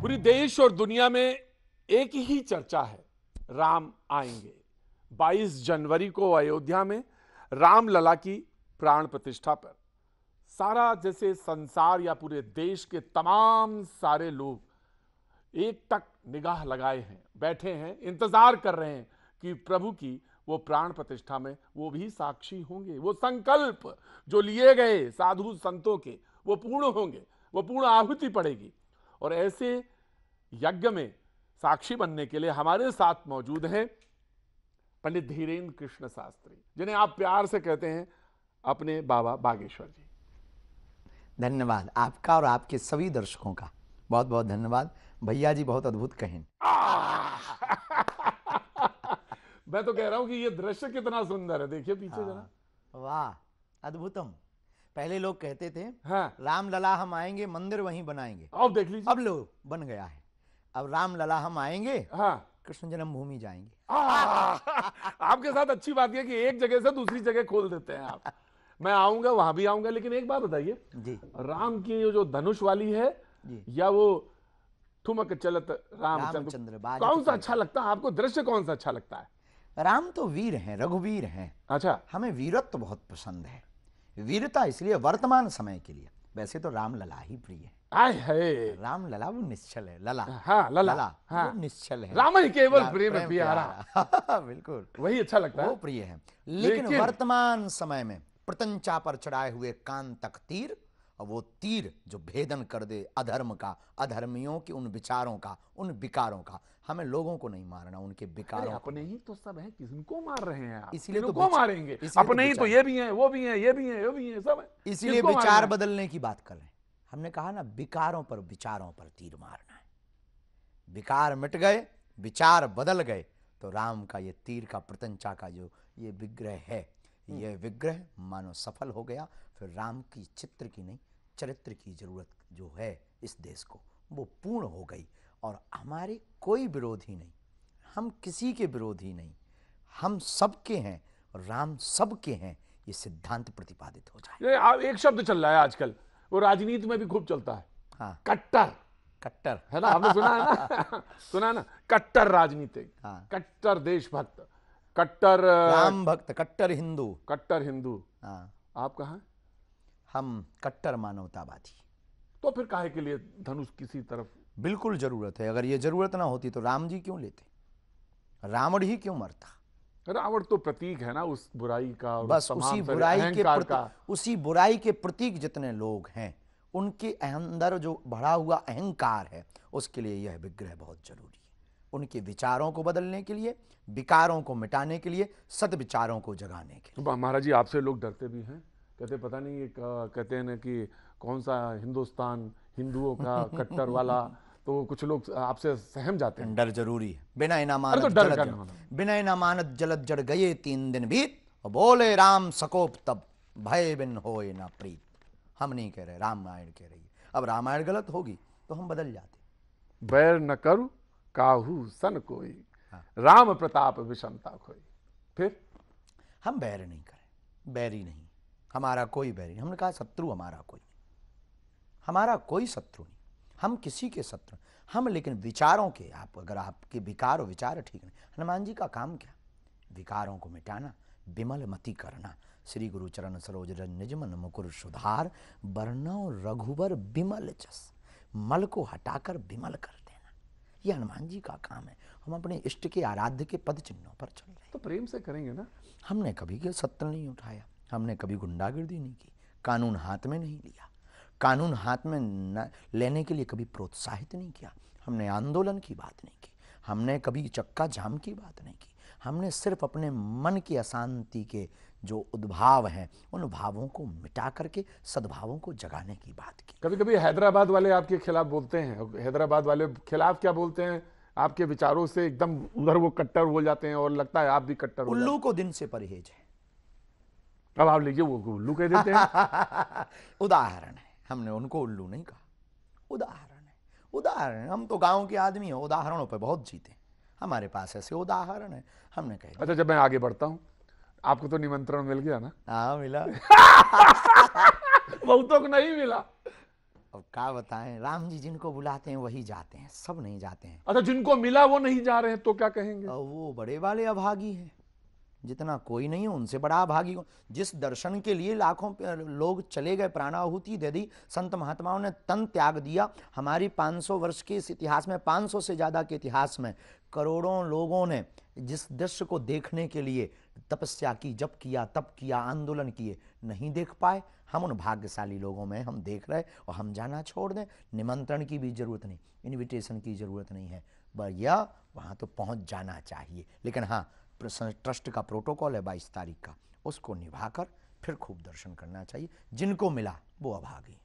पूरी देश और दुनिया में एक ही चर्चा है राम आएंगे 22 जनवरी को अयोध्या में रामलला की प्राण प्रतिष्ठा पर सारा जैसे संसार या पूरे देश के तमाम सारे लोग एक तक निगाह लगाए हैं बैठे हैं इंतजार कर रहे हैं कि प्रभु की वो प्राण प्रतिष्ठा में वो भी साक्षी होंगे वो संकल्प जो लिए गए साधु संतों के वो पूर्ण होंगे वो पूर्ण आहुति पड़ेगी और ऐसे यज्ञ में साक्षी बनने के लिए हमारे साथ मौजूद हैं पंडित धीरेन्द्र कृष्ण शास्त्री जिन्हें आप प्यार से कहते हैं अपने बाबा बागेश्वर जी धन्यवाद आपका और आपके सभी दर्शकों का बहुत बहुत धन्यवाद भैया जी बहुत अद्भुत कहें मैं तो कह रहा हूं कि ये दृश्य कितना सुंदर है देखिए पीछे हाँ। जरा वाह अद्भुतम पहले लोग कहते थे हाँ। राम लला हम आएंगे मंदिर वहीं बनाएंगे अब देख लीजिए अब लोग बन गया है अब राम लला हम आएंगे हाँ। कृष्ण जन्मभूमि जाएंगे आपके साथ अच्छी बात यह कि एक जगह से दूसरी जगह खोल देते हैं आप मैं आऊंगा वहां भी आऊंगा लेकिन एक बात बताइए जी राम की जो धनुष वाली है या वो ठुमक चलत रामचंद्र राम कौन सा अच्छा लगता है आपको दृश्य कौन सा अच्छा लगता है राम तो वीर हैं रघुवीर हैं अच्छा हमें वीरत्व तो बहुत पसंद है वीरता इसलिए वर्तमान समय के लिए वैसे तो राम लला ही प्रिय है राम लला वो निश्चल है लला हाँ लला, लला हाँ, वो निश्चल है राम ही केवल प्रेम प्यारा बिल्कुल वही अच्छा लगता है वो प्रिय है लेकिन, लेकिन वर्तमान समय में प्रतंचा पर चढ़ाए हुए कान तक तीर और वो तीर जो भेदन कर दे अधर्म का अधर्मियों के उन विचारों का उन विकारों का हमें लोगों को नहीं मारना उनके बेकार तो तो तो अपने ही तो सब है किसको मार रहे हैं इसीलिए तो मारेंगे अपने ही तो ये भी है वो भी है ये भी है ये भी है सब इसीलिए विचार बदलने की बात कर रहे हैं हमने कहा ना विकारों पर विचारों पर तीर मारना है विकार मिट गए विचार बदल गए तो राम का ये तीर का प्रतंचा का जो ये विग्रह है हम्म। ये विग्रह मानो सफल हो गया फिर राम की चित्र की नहीं चरित्र की जरूरत जो है इस देश को वो पूर्ण हो गई और हमारे कोई विरोधी नहीं हम किसी के विरोधी नहीं हम सबके हैं और राम सबके हैं ये सिद्धांत प्रतिपादित हो जाए एक शब्द चल रहा है आजकल वो राजनीति में भी खूब चलता है हाँ। कट्टर कट्टर है ना हमने सुना है ना सुना है ना कट्टर राजनीतिक हाँ। कट्टर देशभक्त कट्टर राम भक्त कट्टर हिंदू कट्टर हिंदू हाँ। आप कहा हम कट्टर मानवतावादी तो फिर काहे के लिए धनुष किसी तरफ बिल्कुल ज़रूरत है अगर ये ज़रूरत ना होती तो राम जी क्यों लेते रावण ही क्यों मरता रावण तो प्रतीक है ना उस बुराई का बस उसी बुराई के का। उसी बुराई के प्रतीक जितने लोग हैं उनके अंदर जो बढ़ा हुआ अहंकार है उसके लिए यह विग्रह बहुत जरूरी है उनके विचारों को बदलने के लिए विकारों को मिटाने के लिए सद विचारों को जगाने के लिए महाराज जी आपसे लोग डरते भी हैं कहते पता नहीं ये कहते हैं ना कि कौन सा हिंदुस्तान हिंदुओं का कट्टर वाला तो कुछ लोग आपसे सहम जाते हैं डर जरूरी है बिना इनामानत तो डर बिना इनामानत जलद जड़ गए तीन दिन बीत और बोले राम सकोप तब भय बिन हो ना प्रीत हम नहीं कह रहे रामायण कह रही अब रामायण गलत होगी तो हम बदल जाते बैर न करु काहू सन कोई हाँ। राम प्रताप विषमता खोई फिर हम बैर नहीं करें बैरी नहीं हमारा कोई बैरी हमने कहा शत्रु हमारा कोई नहीं हमारा कोई शत्रु नहीं हम किसी के शत्रु हम लेकिन विचारों के आप अगर आपके विकार और विचार ठीक नहीं हनुमान जी का काम क्या विकारों को मिटाना विमल मति करना श्री गुरुचरण सरोज निजमन मुकुर सुधार वर्णव रघुबर विमल जस मल को हटाकर विमल कर देना ये हनुमान जी का काम है हम अपने इष्ट के आराध्य के पद चिन्हों पर चल रहे हैं तो प्रेम से करेंगे ना हमने कभी सत्र नहीं उठाया हमने कभी गुंडागिर्दी नहीं की कानून हाथ में नहीं लिया कानून हाथ में न लेने के लिए कभी प्रोत्साहित नहीं किया हमने आंदोलन की बात नहीं की हमने कभी चक्का जाम की बात नहीं की हमने सिर्फ अपने मन की अशांति के जो उद्भाव हैं उन भावों को मिटा करके सद्भावों को जगाने की बात की कभी कभी हैदराबाद वाले आपके खिलाफ बोलते हैं हैदराबाद वाले खिलाफ क्या बोलते हैं आपके विचारों से एकदम उधर वो कट्टर हो जाते हैं और लगता है आप भी कट्टर उल्लू को दिन से परहेज है अब आप लीजिए वो उल्लू कह देते हैं उदाहरण हमने उनको उल्लू नहीं कहा उदाहरण है उदाहरण हम तो गांव के आदमी हैं उदाहरणों पर बहुत जीते हमारे पास ऐसे उदाहरण है हमने कहे अच्छा जब मैं आगे बढ़ता हूँ आपको तो निमंत्रण मिल गया ना हाँ मिला बहुतों को नहीं मिला अब क्या बताएं राम जी जिनको बुलाते हैं वही जाते हैं सब नहीं जाते हैं अच्छा जिनको मिला वो नहीं जा रहे हैं तो क्या कहेंगे वो बड़े वाले अभागी हैं जितना कोई नहीं उनसे बड़ा अभागी हो जिस दर्शन के लिए लाखों लोग चले गए प्राणाहुति दे दी संत महात्माओं ने तन त्याग दिया हमारी 500 वर्ष के इस इतिहास में 500 से ज़्यादा के इतिहास में करोड़ों लोगों ने जिस दृश्य को देखने के लिए तपस्या की जप किया तप किया आंदोलन किए नहीं देख पाए हम उन भाग्यशाली लोगों में हम देख रहे और हम जाना छोड़ दें निमंत्रण की भी ज़रूरत नहीं इन्विटेशन की ज़रूरत नहीं है भैया वहाँ तो पहुँच जाना चाहिए लेकिन हाँ ट्रस्ट का प्रोटोकॉल है बाईस तारीख का उसको निभाकर फिर खूब दर्शन करना चाहिए जिनको मिला वो अभागी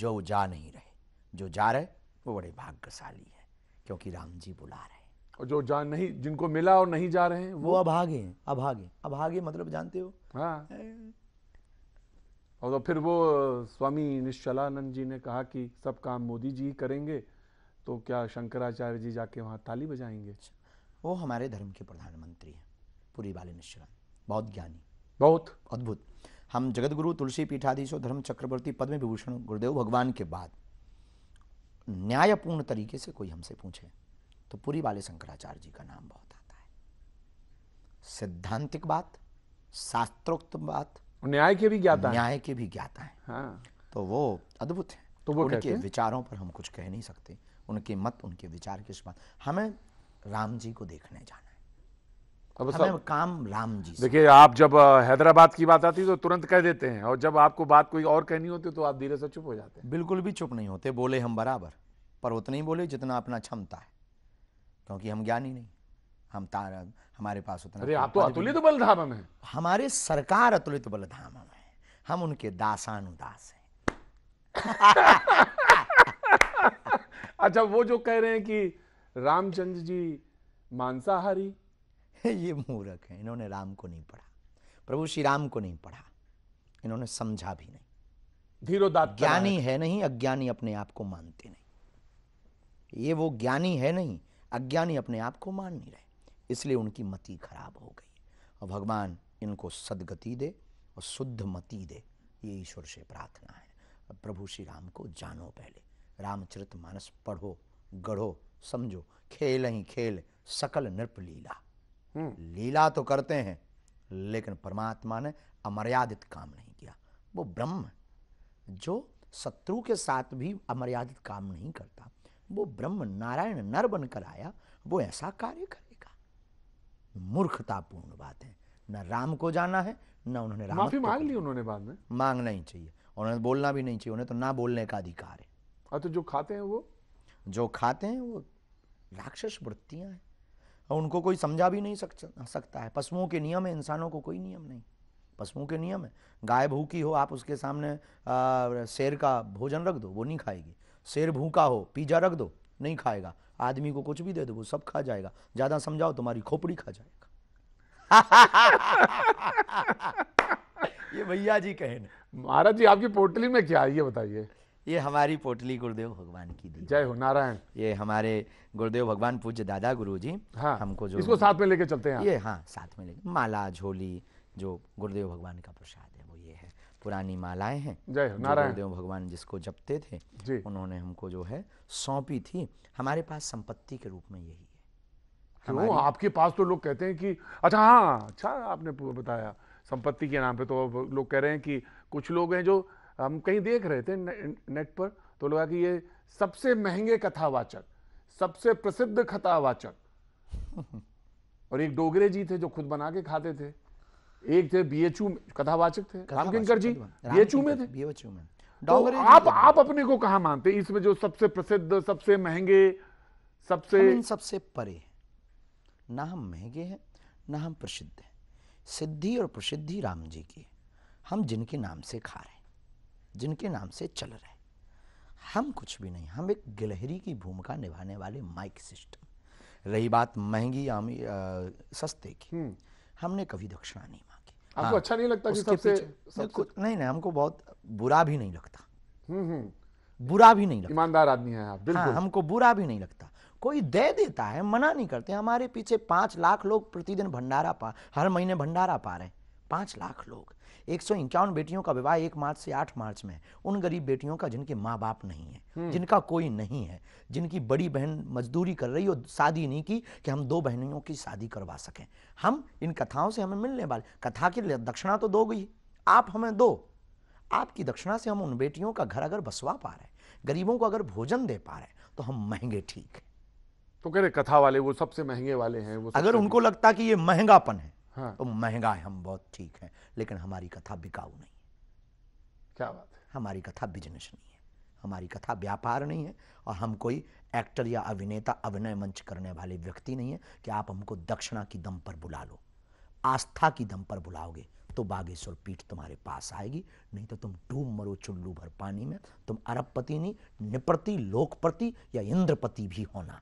जो जा नहीं रहे जो जा रहे वो बड़े भाग्यशाली है क्योंकि राम जी बुला रहे और जो जा नहीं जिनको मिला और नहीं जा रहे हैं वो, वो अभागे हैं अभागे अभागे मतलब जानते हो हाँ और तो फिर वो स्वामी निश्चलानंद जी ने कहा कि सब काम मोदी जी करेंगे तो क्या शंकराचार्य जी जाके वहां ताली बजाएंगे अच्छा। वो हमारे धर्म के प्रधानमंत्री हैं पूरी बाली मिश्रा बहुत ज्ञानी बहुत अद्भुत हम जगत गुरु तुलसी पीठाधीशो धर्म चक्रवर्ती पद्म विभूषण गुरुदेव भगवान के बाद न्यायपूर्ण तरीके से कोई हमसे पूछे तो पूरी वाले शंकराचार्य जी का नाम बहुत आता है सिद्धांतिक बात शास्त्रोक्त बात न्याय के भी ज्ञाता न्याय के भी ज्ञाता है हाँ। तो वो अद्भुत है तो वो उनके विचारों पर हम कुछ कह नहीं सकते उनके मत उनके विचार के समान हमें राम जी को देखने जाना है अब हमें काम राम जी देखिए आप जब हैदराबाद की बात आती है तो तुरंत कह देते हैं और जब आपको बात कोई और कहनी होती तो आप धीरे से चुप हो जाते हैं बिल्कुल भी चुप नहीं होते बोले हम बराबर पर उतना ही बोले जितना अपना क्षमता है क्योंकि हम ज्ञानी नहीं हम तार हमारे पास उतना अरे आप तो अतुलित बल धाम है हमारे सरकार अतुलित बल धाम है हम उनके दासानुदास हैं अच्छा वो जो कह रहे हैं कि रामचंद्र जी मांसाहारी ये मूर्ख है इन्होंने राम को नहीं पढ़ा प्रभु श्री राम को नहीं पढ़ा इन्होंने समझा भी नहीं धीरोदात ज्ञानी है नहीं अज्ञानी अपने आप को मानते नहीं ये वो ज्ञानी है नहीं अज्ञानी अपने आप को मान नहीं रहे इसलिए उनकी मति खराब हो गई और भगवान इनको सदगति दे और शुद्ध मति दे ये ईश्वर से प्रार्थना है प्रभु श्री राम को जानो पहले रामचरित मानस पढ़ो गढ़ो समझो खेल ही खेल सकल नृप लीला हम्म। लीला तो करते हैं लेकिन परमात्मा ने अमर्यादित काम नहीं किया वो ब्रह्म जो शत्रु के साथ भी अमर्यादित काम नहीं करता वो ब्रह्म नारायण नर बनकर आया वो ऐसा कार्य करेगा मूर्खतापूर्ण बात है न राम को जाना है न उन्होंने राम माफी मांग ली उन्होंने बाद में मांगना ही चाहिए उन्होंने बोलना भी नहीं चाहिए उन्हें तो ना बोलने का अधिकार है तो जो खाते हैं वो जो खाते हैं वो राक्षस वृत्तियां हैं और उनको कोई समझा भी नहीं सकता है पशुओं के नियम है इंसानों को कोई नियम नहीं पशुओं के नियम है गाय भूखी हो आप उसके सामने शेर का भोजन रख दो वो नहीं खाएगी शेर भूखा हो पिज्जा रख दो नहीं खाएगा आदमी को कुछ भी दे दो वो सब खा जाएगा ज़्यादा समझाओ तुम्हारी खोपड़ी खा जाएगा ये भैया जी कहे महाराज जी आपकी पोटली में क्या है ये बताइए ये हमारी पोटली गुरुदेव भगवान की दी जय हो नारायण ये हमारे गुरुदेव भगवान पूज्य दादा गुरु जी हाँ, हमको जो इसको साथ में लेके चलते हैं ये हाँ साथ में लेके माला झोली जो गुरुदेव भगवान का प्रसाद है वो ये है पुरानी मालाएं हैं जय हो नारायण गुरुदेव भगवान जिसको जपते थे उन्होंने हमको जो है सौंपी थी हमारे पास संपत्ति के रूप में यही है क्यों आपके पास तो लोग कहते हैं कि अच्छा हाँ अच्छा आपने बताया संपत्ति के नाम पे तो लोग कह रहे हैं कि कुछ लोग हैं जो हम कहीं देख रहे थे नेट पर तो लगा कि ये सबसे महंगे कथावाचक सबसे प्रसिद्ध कथावाचक और एक डोगरे जी थे जो खुद बना के खाते थे एक थे बीएचयू कथावाचक थे रामकिंकर जी बीएचयू में थे बीएचयू में तो आप आप अपने को कहा मानते इसमें जो सबसे प्रसिद्ध सबसे महंगे सबसे इन सबसे परे ना हम महंगे हैं ना हम प्रसिद्ध हैं सिद्धि और प्रसिद्धि राम जी की हम जिनके नाम से खा रहे हैं जिनके नाम से चल रहे हैं हम कुछ भी नहीं हम एक गिलहरी की भूमिका निभाने वाले माइक सिस्टम रही बात महंगी आमी आ, सस्ते की हम्म। हमने कभी दक्षिणा नहीं मांगी आपको हाँ, अच्छा नहीं लगता कि सबसे, सबसे नहीं नहीं हमको बहुत बुरा भी नहीं लगता हम्म, हम्म। बुरा भी नहीं लगता ईमानदार आदमी है आप बिल्कुल हाँ, हमको बुरा भी नहीं लगता कोई दे देता है मना नहीं करते हमारे पीछे पांच लाख लोग प्रतिदिन भंडारा पा हर महीने भंडारा पा रहे हैं पांच लाख लोग एक सौ इक्यावन बेटियों का विवाह एक मार्च से आठ मार्च में उन गरीब बेटियों का जिनके माँ बाप नहीं है हम्म। जिनका कोई नहीं है जिनकी बड़ी बहन मजदूरी कर रही हो शादी नहीं की कि हम दो बहनियों की शादी करवा सकें हम इन कथाओं से हमें मिलने वाले कथा की दक्षिणा तो दो गई आप हमें दो आपकी दक्षिणा से हम उन बेटियों का घर अगर बसवा पा रहे गरीबों को अगर भोजन दे पा रहे तो हम महंगे ठीक हैं तो कह रहे कथा वाले वो सबसे महंगे वाले हैं वो अगर उनको लगता कि ये महंगापन है हाँ। तो महंगा है हम बहुत ठीक हैं लेकिन हमारी कथा बिकाऊ नहीं है क्या बात है हमारी कथा बिजनेस नहीं है हमारी कथा व्यापार नहीं है और हम कोई एक्टर या अभिनेता अभिनय मंच करने वाले व्यक्ति नहीं है कि आप हमको दक्षिणा की दम पर बुला लो आस्था की दम पर बुलाओगे तो बागेश्वर पीठ तुम्हारे पास आएगी नहीं तो तुम डूब मरो चुल्लू भर पानी में तुम अरबपति नहीं निप्रति लोकपति या इंद्रपति भी होना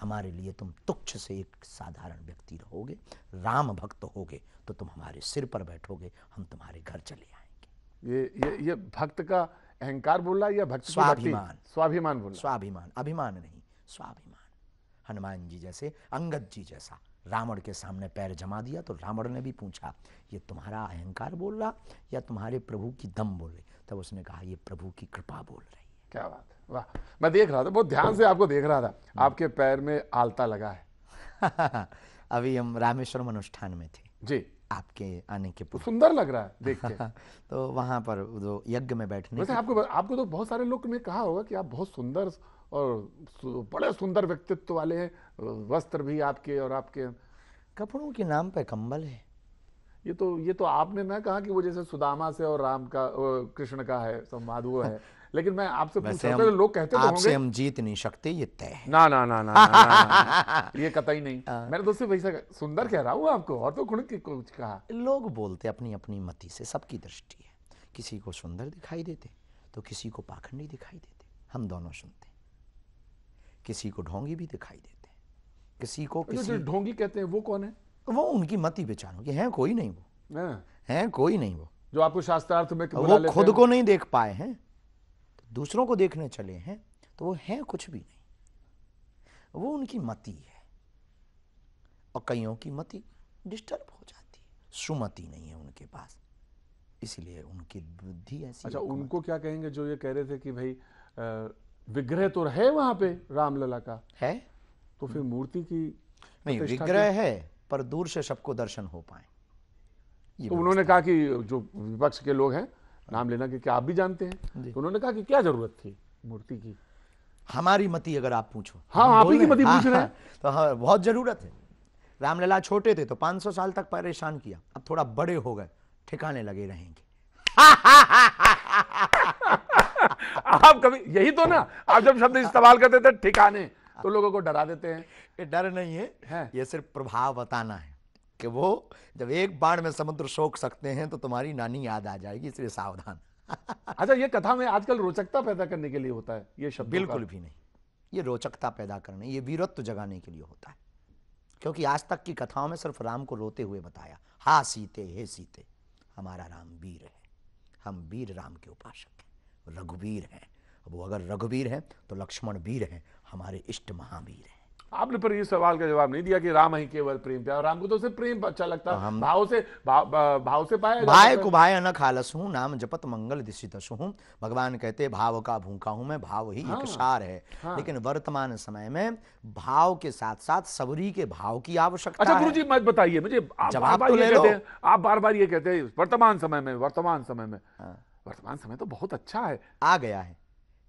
हमारे लिए तुम तुच्छ से एक साधारण व्यक्ति रहोगे राम भक्त होगे तो तुम हमारे सिर पर बैठोगे हम तुम्हारे घर चले आएंगे ये ये ये भक्त का अहंकार बोल रहा है या भक्त स्वाभिमान स्वाभिमान बोल स्वाभिमान अभिमान नहीं स्वाभिमान हनुमान जी जैसे अंगद जी जैसा रावण के सामने पैर जमा दिया तो रावण ने भी पूछा ये तुम्हारा अहंकार बोल रहा या तुम्हारे प्रभु की दम बोल रही तब उसने कहा ये प्रभु की कृपा बोल रही है क्या बात है वाह मैं देख रहा था बहुत ध्यान से आपको देख रहा था आपके पैर में आलता लगा है अभी हम रामेश्वरम अनुष्ठान में थे जी आपके आने के तो सुंदर लग रहा है देख के तो वहां पर जो यज्ञ में बैठने वैसे आपको आपको तो बहुत सारे लोग ने कहा होगा कि आप बहुत सुंदर और बड़े सुंदर व्यक्तित्व वाले हैं वस्त्र भी आपके और आपके कपड़ों के नाम पे कंबल है ये तो ये तो आपने ना कहा कि वो जैसे सुदामा से और राम का कृष्ण का है संवाद वो है लेकिन मैं आपसे पूछ रहा लोग कहते तो होंगे हम जीत नहीं सकते ये तय ना ना ना ना, ना, ना, ये कतई नहीं हाँ। मेरे तो सिर्फ वैसा सुंदर कह रहा हूँ आपको और तो खुद कुछ कहा लोग बोलते अपनी अपनी मति से सबकी दृष्टि है किसी को सुंदर दिखाई देते तो किसी को पाखंडी दिखाई देते हम दोनों सुनते किसी को ढोंगी भी दिखाई देते किसी को अच्छा, किसी ढोंगी कहते हैं वो कौन है वो उनकी मत ही बेचारों की है कोई नहीं वो है कोई नहीं वो जो आपको शास्त्रार्थ में वो खुद को नहीं देख पाए हैं तो दूसरों को देखने चले हैं तो वो है कुछ भी नहीं वो उनकी मति है और कईयों की मति डिस्टर्ब हो जाती है सुमति नहीं है उनके पास इसलिए उनकी बुद्धि ऐसी अच्छा उनको क्या कहेंगे जो ये कह रहे थे कि भाई विग्रह तो है वहां पे रामलला का है तो फिर मूर्ति की नहीं विग्रह है पर दूर से सबको दर्शन हो पाए तो उन्होंने कहा कि जो विपक्ष के लोग हैं नाम लेना कि क्या आप भी जानते हैं तो उन्होंने कहा कि क्या जरूरत थी मूर्ति की हमारी मती अगर आप पूछो हाँ आप ही की मती पूछ हाँ, रहे हाँ, हैं तो हाँ बहुत जरूरत है रामलला छोटे थे तो 500 साल तक परेशान किया अब थोड़ा बड़े हो गए ठिकाने लगे रहेंगे आप कभी यही तो ना आप जब शब्द इस्तेमाल करते थे ठिकाने तो लोगों को डरा देते हैं ये डर नहीं है, है? हाँ। ये सिर्फ प्रभाव बताना है कि वो जब एक बाढ़ में समुद्र शोक सकते हैं तो तुम्हारी नानी याद आ जाएगी इसलिए सावधान अच्छा ये कथा में आजकल रोचकता पैदा करने के लिए होता है ये शब्द बिल्कुल भी नहीं ये रोचकता पैदा करने ये वीरत्व जगाने के लिए होता है क्योंकि आज तक की कथाओं में सिर्फ राम को रोते हुए बताया हा सीते हे सीते हमारा राम वीर है हम वीर राम के उपासक हैं रघुवीर हैं वो अगर रघुवीर हैं तो लक्ष्मण वीर हैं हमारे इष्ट महावीर हैं आपने पर ये सवाल का जवाब नहीं दिया कि राम ही केवल प्रेम प्यार राम को तो सिर्फ प्रेम अच्छा लगता है तो हम भाव से भाव, भाव से पाया भाई को भाई अन खालस हूँ नाम जपत मंगल दिशी दस हूँ भगवान कहते भाव का भूखा हूँ मैं भाव ही हाँ, एक सार है हाँ, लेकिन वर्तमान समय में भाव के साथ साथ सबरी के भाव की आवश्यकता अच्छा गुरु जी मत बताइए मुझे जवाब तो आप बार बार ये कहते हैं वर्तमान समय में वर्तमान समय में हाँ। वर्तमान समय तो बहुत अच्छा है आ गया है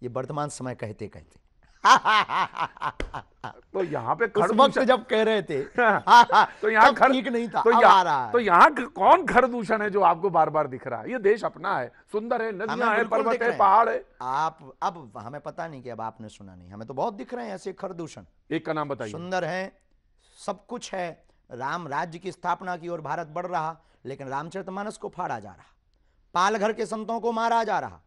ये वर्तमान समय कहते कहते तो यहाँ पे उस वक्त जब कह रहे थे तो यहाँ खर ठीक नहीं था तो यहाँ रहा है। तो यहाँ कौन खर दूषण है जो आपको बार बार दिख रहा है ये देश अपना है सुंदर है नदियां है पर्वत है पहाड़ है आप अब हमें पता नहीं कि अब आपने सुना नहीं हमें तो बहुत दिख रहे हैं ऐसे खर दूषण एक का नाम बताइए सुंदर है सब कुछ है राम राज्य की स्थापना की ओर भारत बढ़ रहा लेकिन रामचरितमानस को फाड़ा जा रहा पालघर के संतों को मारा जा रहा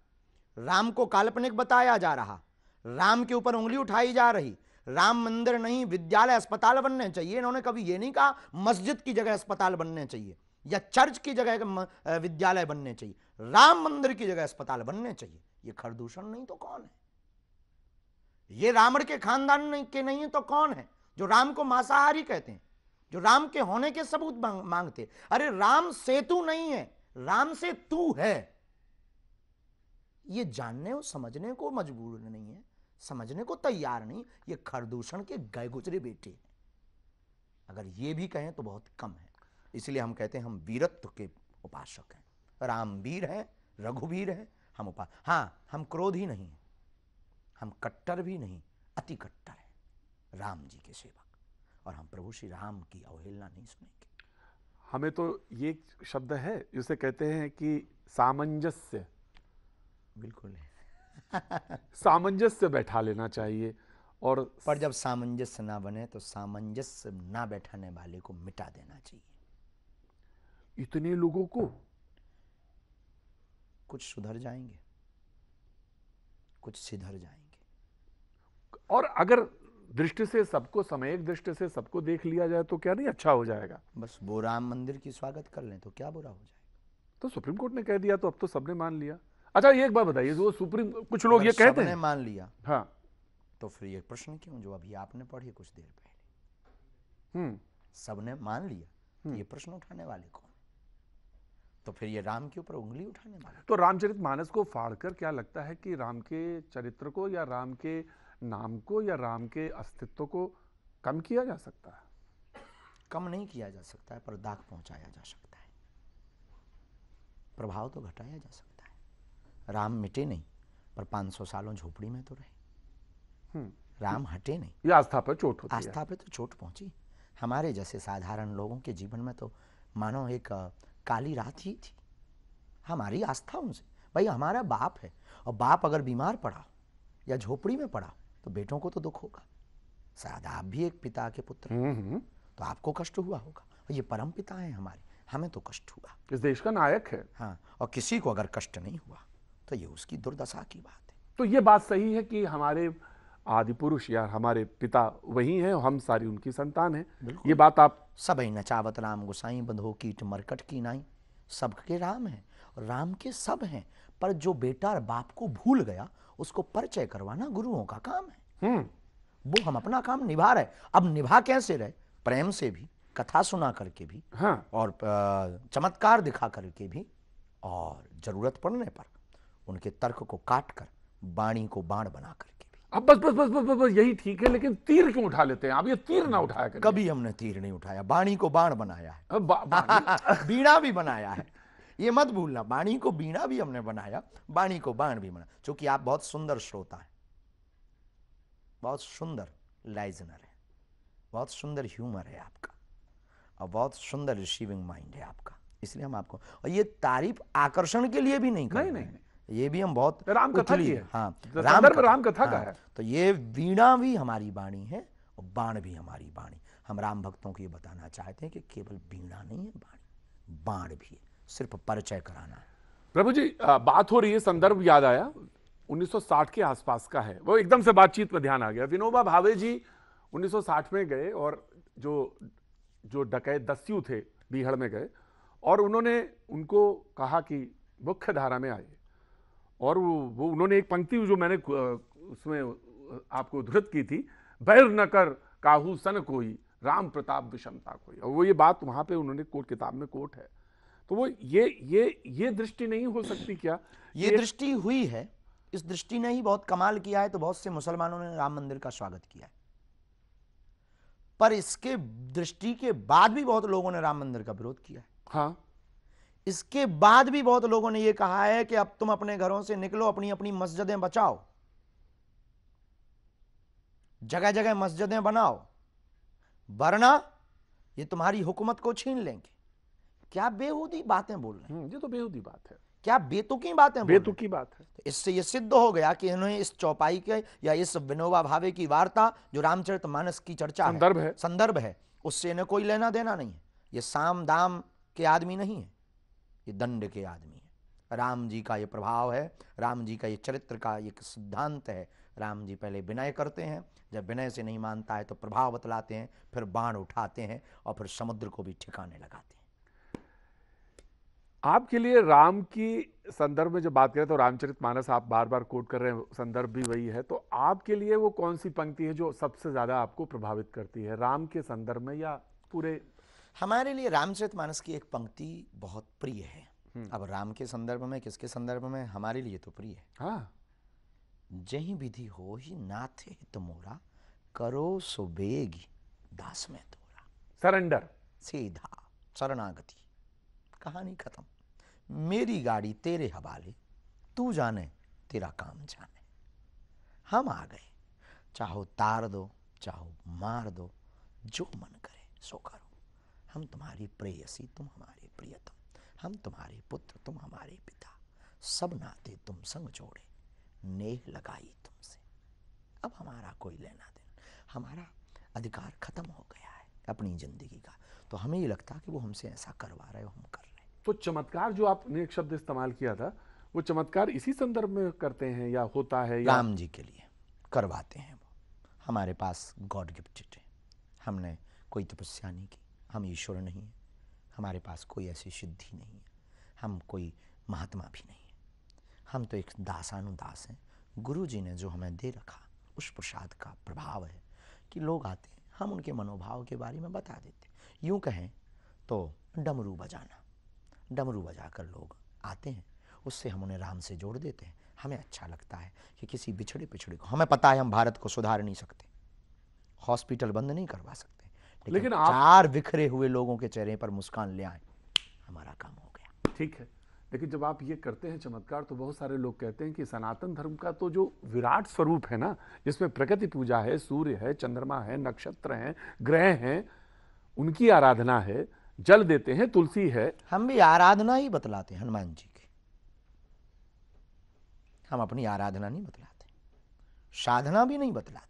राम को काल्पनिक बताया जा रहा राम के ऊपर उंगली उठाई जा रही राम मंदिर नहीं विद्यालय अस्पताल बनने चाहिए इन्होंने कभी ये नहीं कहा मस्जिद की जगह अस्पताल बनने चाहिए या चर्च की जगह विद्यालय बनने चाहिए राम मंदिर की जगह अस्पताल बनने चाहिए ये खरदूषण नहीं तो कौन है ये रावण के खानदान के नहीं है तो कौन है जो राम को मांसाहारी कहते हैं जो राम के होने के सबूत मांगते अरे राम सेतु नहीं है राम से तू है ये जानने और समझने को मजबूर नहीं है समझने को तैयार नहीं ये खरदूषण के गुजरे बेटे हैं अगर ये भी कहें तो बहुत कम है इसलिए हम कहते हैं हम वीरत्व के उपासक हैं रामवीर हैं रघुवीर हैं हम उपास हाँ हम क्रोध ही नहीं हैं हम कट्टर भी नहीं अति कट्टर हैं राम जी के सेवक और हम प्रभु श्री राम की अवहेलना नहीं सुनेंगे हमें तो ये शब्द है जिसे कहते हैं कि सामंजस्य बिल्कुल है सामंजस्य बैठा लेना चाहिए और पर जब सामंजस्य ना बने तो सामंजस्य ना बैठाने वाले को मिटा देना चाहिए इतने लोगों को कुछ सुधर जाएंगे कुछ सिधर जाएंगे और अगर दृष्टि से सबको समय एक दृष्टि से सबको देख लिया जाए तो क्या नहीं अच्छा हो जाएगा बस वो राम मंदिर की स्वागत कर लें तो क्या बुरा हो जाएगा तो सुप्रीम कोर्ट ने कह दिया तो अब तो सबने मान लिया अच्छा ये एक बात बताइए वो सुप्रीम कुछ लोग ये कहते हैं मान लिया हाँ तो फिर ये प्रश्न क्यों जो अभी आपने पढ़ी कुछ देर पहले हम्म। सबने मान लिया तो हम्म। ये प्रश्न उठाने वाले कौन तो फिर ये राम के ऊपर उंगली उठाने वाले तो रामचरित मानस को फाड़कर क्या लगता है कि राम के चरित्र को या राम के नाम को या राम के अस्तित्व को कम किया जा सकता है कम नहीं किया जा सकता है पर दाग पहुंचाया जा सकता है प्रभाव तो घटाया जा सकता है राम मिटे नहीं पर 500 सालों झोपड़ी में तो रहे हम्म। राम हटे नहीं ये आस्था पर चोट होती आस्था पे तो चोट पहुंची हमारे जैसे साधारण लोगों के जीवन में तो मानो एक काली रात ही थी हमारी आस्था उनसे भाई हमारा बाप है और बाप अगर बीमार पड़ा या झोपड़ी में पड़ा तो बेटों को तो दुख होगा शायद आप भी एक पिता के पुत्र हम्म, हम्म। तो आपको कष्ट हुआ होगा ये परम पिता है हमारे हमें तो कष्ट हुआ इस देश का नायक है हाँ और किसी को अगर कष्ट नहीं हुआ तो ये उसकी दुर्दशा की बात है तो ये बात सही है कि हमारे आदि पुरुष या हमारे पिता वही हैं हम सारी उनकी संतान हैं ये बात आप सब ही नचावत राम गुसाई बंधो कीट मरकट की नाई सब के राम हैं राम के सब हैं पर जो बेटा और बाप को भूल गया उसको परिचय करवाना गुरुओं का काम है हम्म। वो हम अपना काम निभा रहे अब निभा कैसे रहे प्रेम से भी कथा सुना करके भी हाँ। और चमत्कार दिखा करके भी और जरूरत पड़ने पर उनके तर्क को काट कर बाणी को बाण बना करके भी अब बस बस बस बस बस, बस यही ठीक है लेकिन तीर क्यों उठा लेते हैं आप ये तीर ना उठाया करें कभी हमने तीर नहीं उठाया बाणी को बाण बनाया है बा, बीड़ा भी बनाया है ये मत भूलना बाणी को बीणा भी हमने बनाया बाणी को बाण भी बनाया क्योंकि आप बहुत सुंदर श्रोता है बहुत सुंदर लाइजनर है बहुत सुंदर ह्यूमर है आपका और बहुत सुंदर रिसीविंग माइंड है आपका इसलिए हम आपको और ये तारीफ आकर्षण के लिए भी नहीं कर नहीं, नहीं, नहीं ये भी हम बहुत राम कथा की है हाँ राम कथा, राम कथा हाँ, का है तो ये वीणा भी हमारी बाणी है और बाण भी हमारी बाणी हम राम भक्तों को ये बताना चाहते हैं कि केवल वीणा नहीं है बाणी बाण भी है सिर्फ परिचय कराना है प्रभु जी बात हो रही है संदर्भ याद आया 1960 के आसपास का है वो एकदम से बातचीत में ध्यान आ गया विनोबा भावे जी 1960 में गए और जो जो डकै दस्यु थे बीहड़ में गए और उन्होंने उनको कहा कि मुख्य धारा में आए और वो, वो उन्होंने एक पंक्ति जो मैंने उसमें आपको उद्धृत की थी बैर न कर काहू सन कोई राम प्रताप विषमता कोई और वो ये बात वहाँ पे उन्होंने कोर्ट किताब में कोर्ट है तो वो ये ये ये दृष्टि नहीं हो सकती क्या ये दृष्टि हुई है इस दृष्टि ने ही बहुत कमाल किया है तो बहुत से मुसलमानों ने राम मंदिर का स्वागत किया है पर इसके दृष्टि के बाद भी बहुत लोगों ने राम मंदिर का विरोध किया है हाँ इसके बाद भी बहुत लोगों ने यह कहा है कि अब तुम अपने घरों से निकलो अपनी अपनी मस्जिदें बचाओ जगह जगह मस्जिदें बनाओ वरना ये तुम्हारी हुकूमत को छीन लेंगे क्या बेहूदी बातें बोल रहे हैं हम्म, ये तो बेहूदी बात है क्या बेतुकी बातें बेतुकी बात है तो इससे ये सिद्ध हो गया कि इन्होंने इस चौपाई के या इस विनोबा भावे की वार्ता जो रामचरित मानस की चर्चा संदर्भ है संदर्भ है उससे इन्हें कोई लेना देना नहीं है ये साम दाम के आदमी नहीं है ये दंड के आदमी हैं राम जी का ये प्रभाव है राम जी का ये चरित्र का एक सिद्धांत है राम जी पहले विनय करते हैं जब विनय से नहीं मानता है तो प्रभाव बतलाते हैं फिर बाण उठाते हैं और फिर समुद्र को भी ठिकाने लगाते हैं आपके लिए राम की संदर्भ में जब बात करें तो रामचरित मानस आप बार बार कोट कर रहे हैं संदर्भ भी वही है तो आपके लिए वो कौन सी पंक्ति है जो सबसे ज़्यादा आपको प्रभावित करती है राम के संदर्भ में या पूरे हमारे लिए रामचरित मानस की एक पंक्ति बहुत प्रिय है हम्म। अब राम के संदर्भ में किसके संदर्भ में हमारे लिए तो प्रिय है हाँ जही विधि हो ही नाथे हित मोरा करो सुबेग दास में तोरा सरेंडर सीधा शरणागति कहानी खत्म मेरी गाड़ी तेरे हवाले तू जाने तेरा काम जाने हम आ गए चाहो तार दो चाहो मार दो जो मन करे सो करो हम तुम्हारी प्रेयसी तुम हमारे प्रियतम हम तुम्हारे पुत्र तुम हमारे पिता सब नाते तुम संग जोड़े नेह लगाई तुमसे अब हमारा कोई लेना देना हमारा अधिकार खत्म हो गया है अपनी ज़िंदगी का तो हमें ये लगता कि वो हमसे ऐसा करवा रहे हो हम कर रहे हैं तो चमत्कार जो आपने एक शब्द इस्तेमाल किया था वो चमत्कार इसी संदर्भ में करते हैं या होता है या... राम जी के लिए करवाते हैं वो हमारे पास गॉड गिफ्टेड है हमने कोई तपस्या नहीं की हम ईश्वर नहीं हैं हमारे पास कोई ऐसी सिद्धि नहीं है हम कोई महात्मा भी नहीं है हम तो एक दासानुदास हैं गुरु जी ने जो हमें दे रखा उस प्रसाद का प्रभाव है कि लोग आते हैं हम उनके मनोभाव के बारे में बता देते यूँ कहें तो डमरू बजाना डमरू बजाकर लोग आते हैं उससे हम उन्हें राम से जोड़ देते हैं हमें अच्छा लगता है कि किसी बिछड़े पिछड़े को हमें पता है हम भारत को सुधार नहीं सकते हॉस्पिटल बंद नहीं करवा सकते लेकिन, आप... चार बिखरे हुए लोगों के चेहरे पर मुस्कान ले आए हमारा काम हो गया ठीक है लेकिन जब आप ये करते हैं चमत्कार तो बहुत सारे लोग कहते हैं कि सनातन धर्म का तो जो विराट स्वरूप है ना जिसमें प्रकृति पूजा है सूर्य है चंद्रमा है नक्षत्र हैं ग्रह हैं उनकी आराधना है जल देते हैं तुलसी है हम भी आराधना ही बतलाते हैं हनुमान जी की हम अपनी आराधना नहीं बतलाते साधना भी नहीं बतलाते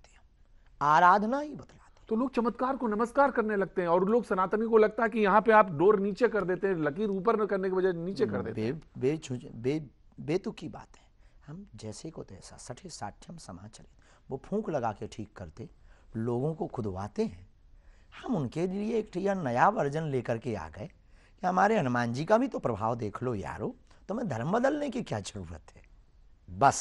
आराधना ही बतलाते तो लोग चमत्कार को नमस्कार करने लगते हैं और लोग सनातनी को लगता है कि यहाँ पे आप डोर नीचे कर देते हैं लकीर ऊपर न करने के बजाय नीचे कर देते हैं बे, बे, बे, बेतुकी बात है हम जैसे को तैसा सठे साठ्यम समाज चले वो फूक लगा के ठीक करते लोगों को खुदवाते हैं हम उनके लिए एक यह नया वर्जन लेकर के आ गए कि हमारे हनुमान जी का भी तो प्रभाव देख लो यारो तो मैं धर्म बदलने की क्या जरूरत है बस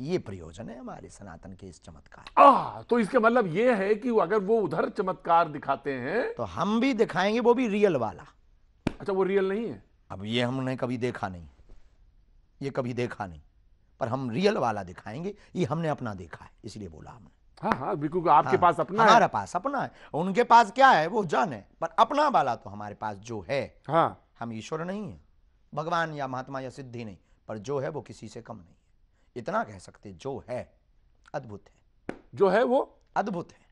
ये प्रयोजन है हमारे सनातन के इस चमत्कार आ, तो इसके मतलब ये है कि अगर वो उधर चमत्कार दिखाते हैं तो हम भी दिखाएंगे वो भी रियल वाला अच्छा वो रियल नहीं है अब ये हमने कभी देखा नहीं ये कभी देखा नहीं पर हम रियल वाला दिखाएंगे ये हमने अपना देखा है इसलिए बोला हमने हाँ हाँ बिल्कुल आपके हाँ, पास अपना हमारे पास अपना है उनके पास क्या है वो जन है पर अपना वाला तो हमारे पास जो है हाँ हम ईश्वर नहीं है भगवान या महात्मा या सिद्धि नहीं पर जो है वो किसी से कम नहीं इतना कह सकते जो है अद्भुत है जो है वो अद्भुत है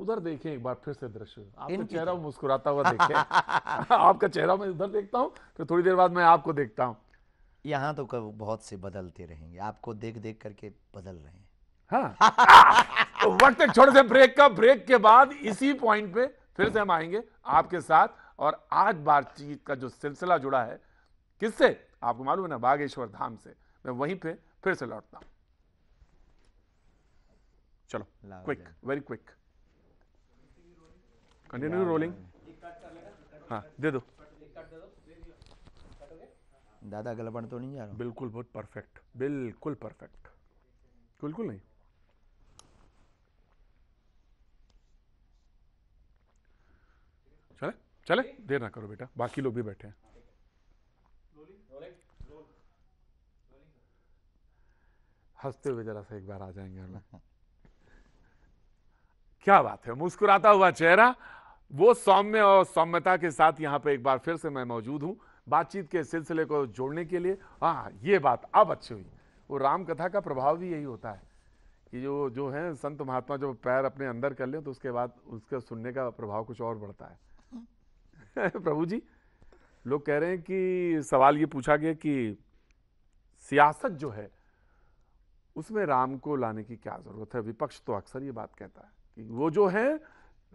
उधर देखें एक बार फिर से दृश्य आपका चेहरा मुस्कुराता हुआ देखें आपका चेहरा मैं उधर देखता हूँ फिर तो थोड़ी देर बाद मैं आपको देखता हूँ यहाँ तो कब बहुत से बदलते रहेंगे आपको देख देख करके बदल रहे हैं हाँ तो वक्त एक छोटे से ब्रेक का ब्रेक के बाद इसी पॉइंट पे फिर से हम आएंगे आपके साथ और आज बातचीत का जो सिलसिला जुड़ा है किससे आपको मालूम है ना बागेश्वर धाम से मैं वहीं पे फिर से लौटता चलो quick very quick continue rolling हाँ दे दो दादा गलपन तो नहीं जा रहा बिल्कुल बहुत परफेक्ट बिल्कुल परफेक्ट बिल्कुल नहीं चले चले देर ना करो बेटा बाकी लोग भी बैठे हैं हंसते हुए जरा सा एक बार आ जाएंगे हमें क्या बात है मुस्कुराता हुआ चेहरा वो सौम्य और सौम्यता के साथ यहाँ पे एक बार फिर से मैं मौजूद हूँ बातचीत के सिलसिले को जोड़ने के लिए हाँ ये बात अब अच्छी हुई वो राम कथा का प्रभाव भी यही होता है कि जो जो है संत महात्मा जो पैर अपने अंदर कर ले तो उसके बाद उसके सुनने का प्रभाव कुछ और बढ़ता है प्रभु जी लोग कह रहे हैं कि सवाल ये पूछा गया कि सियासत जो है उसमें राम को लाने की क्या ज़रूरत है विपक्ष तो अक्सर ये बात कहता है कि वो जो है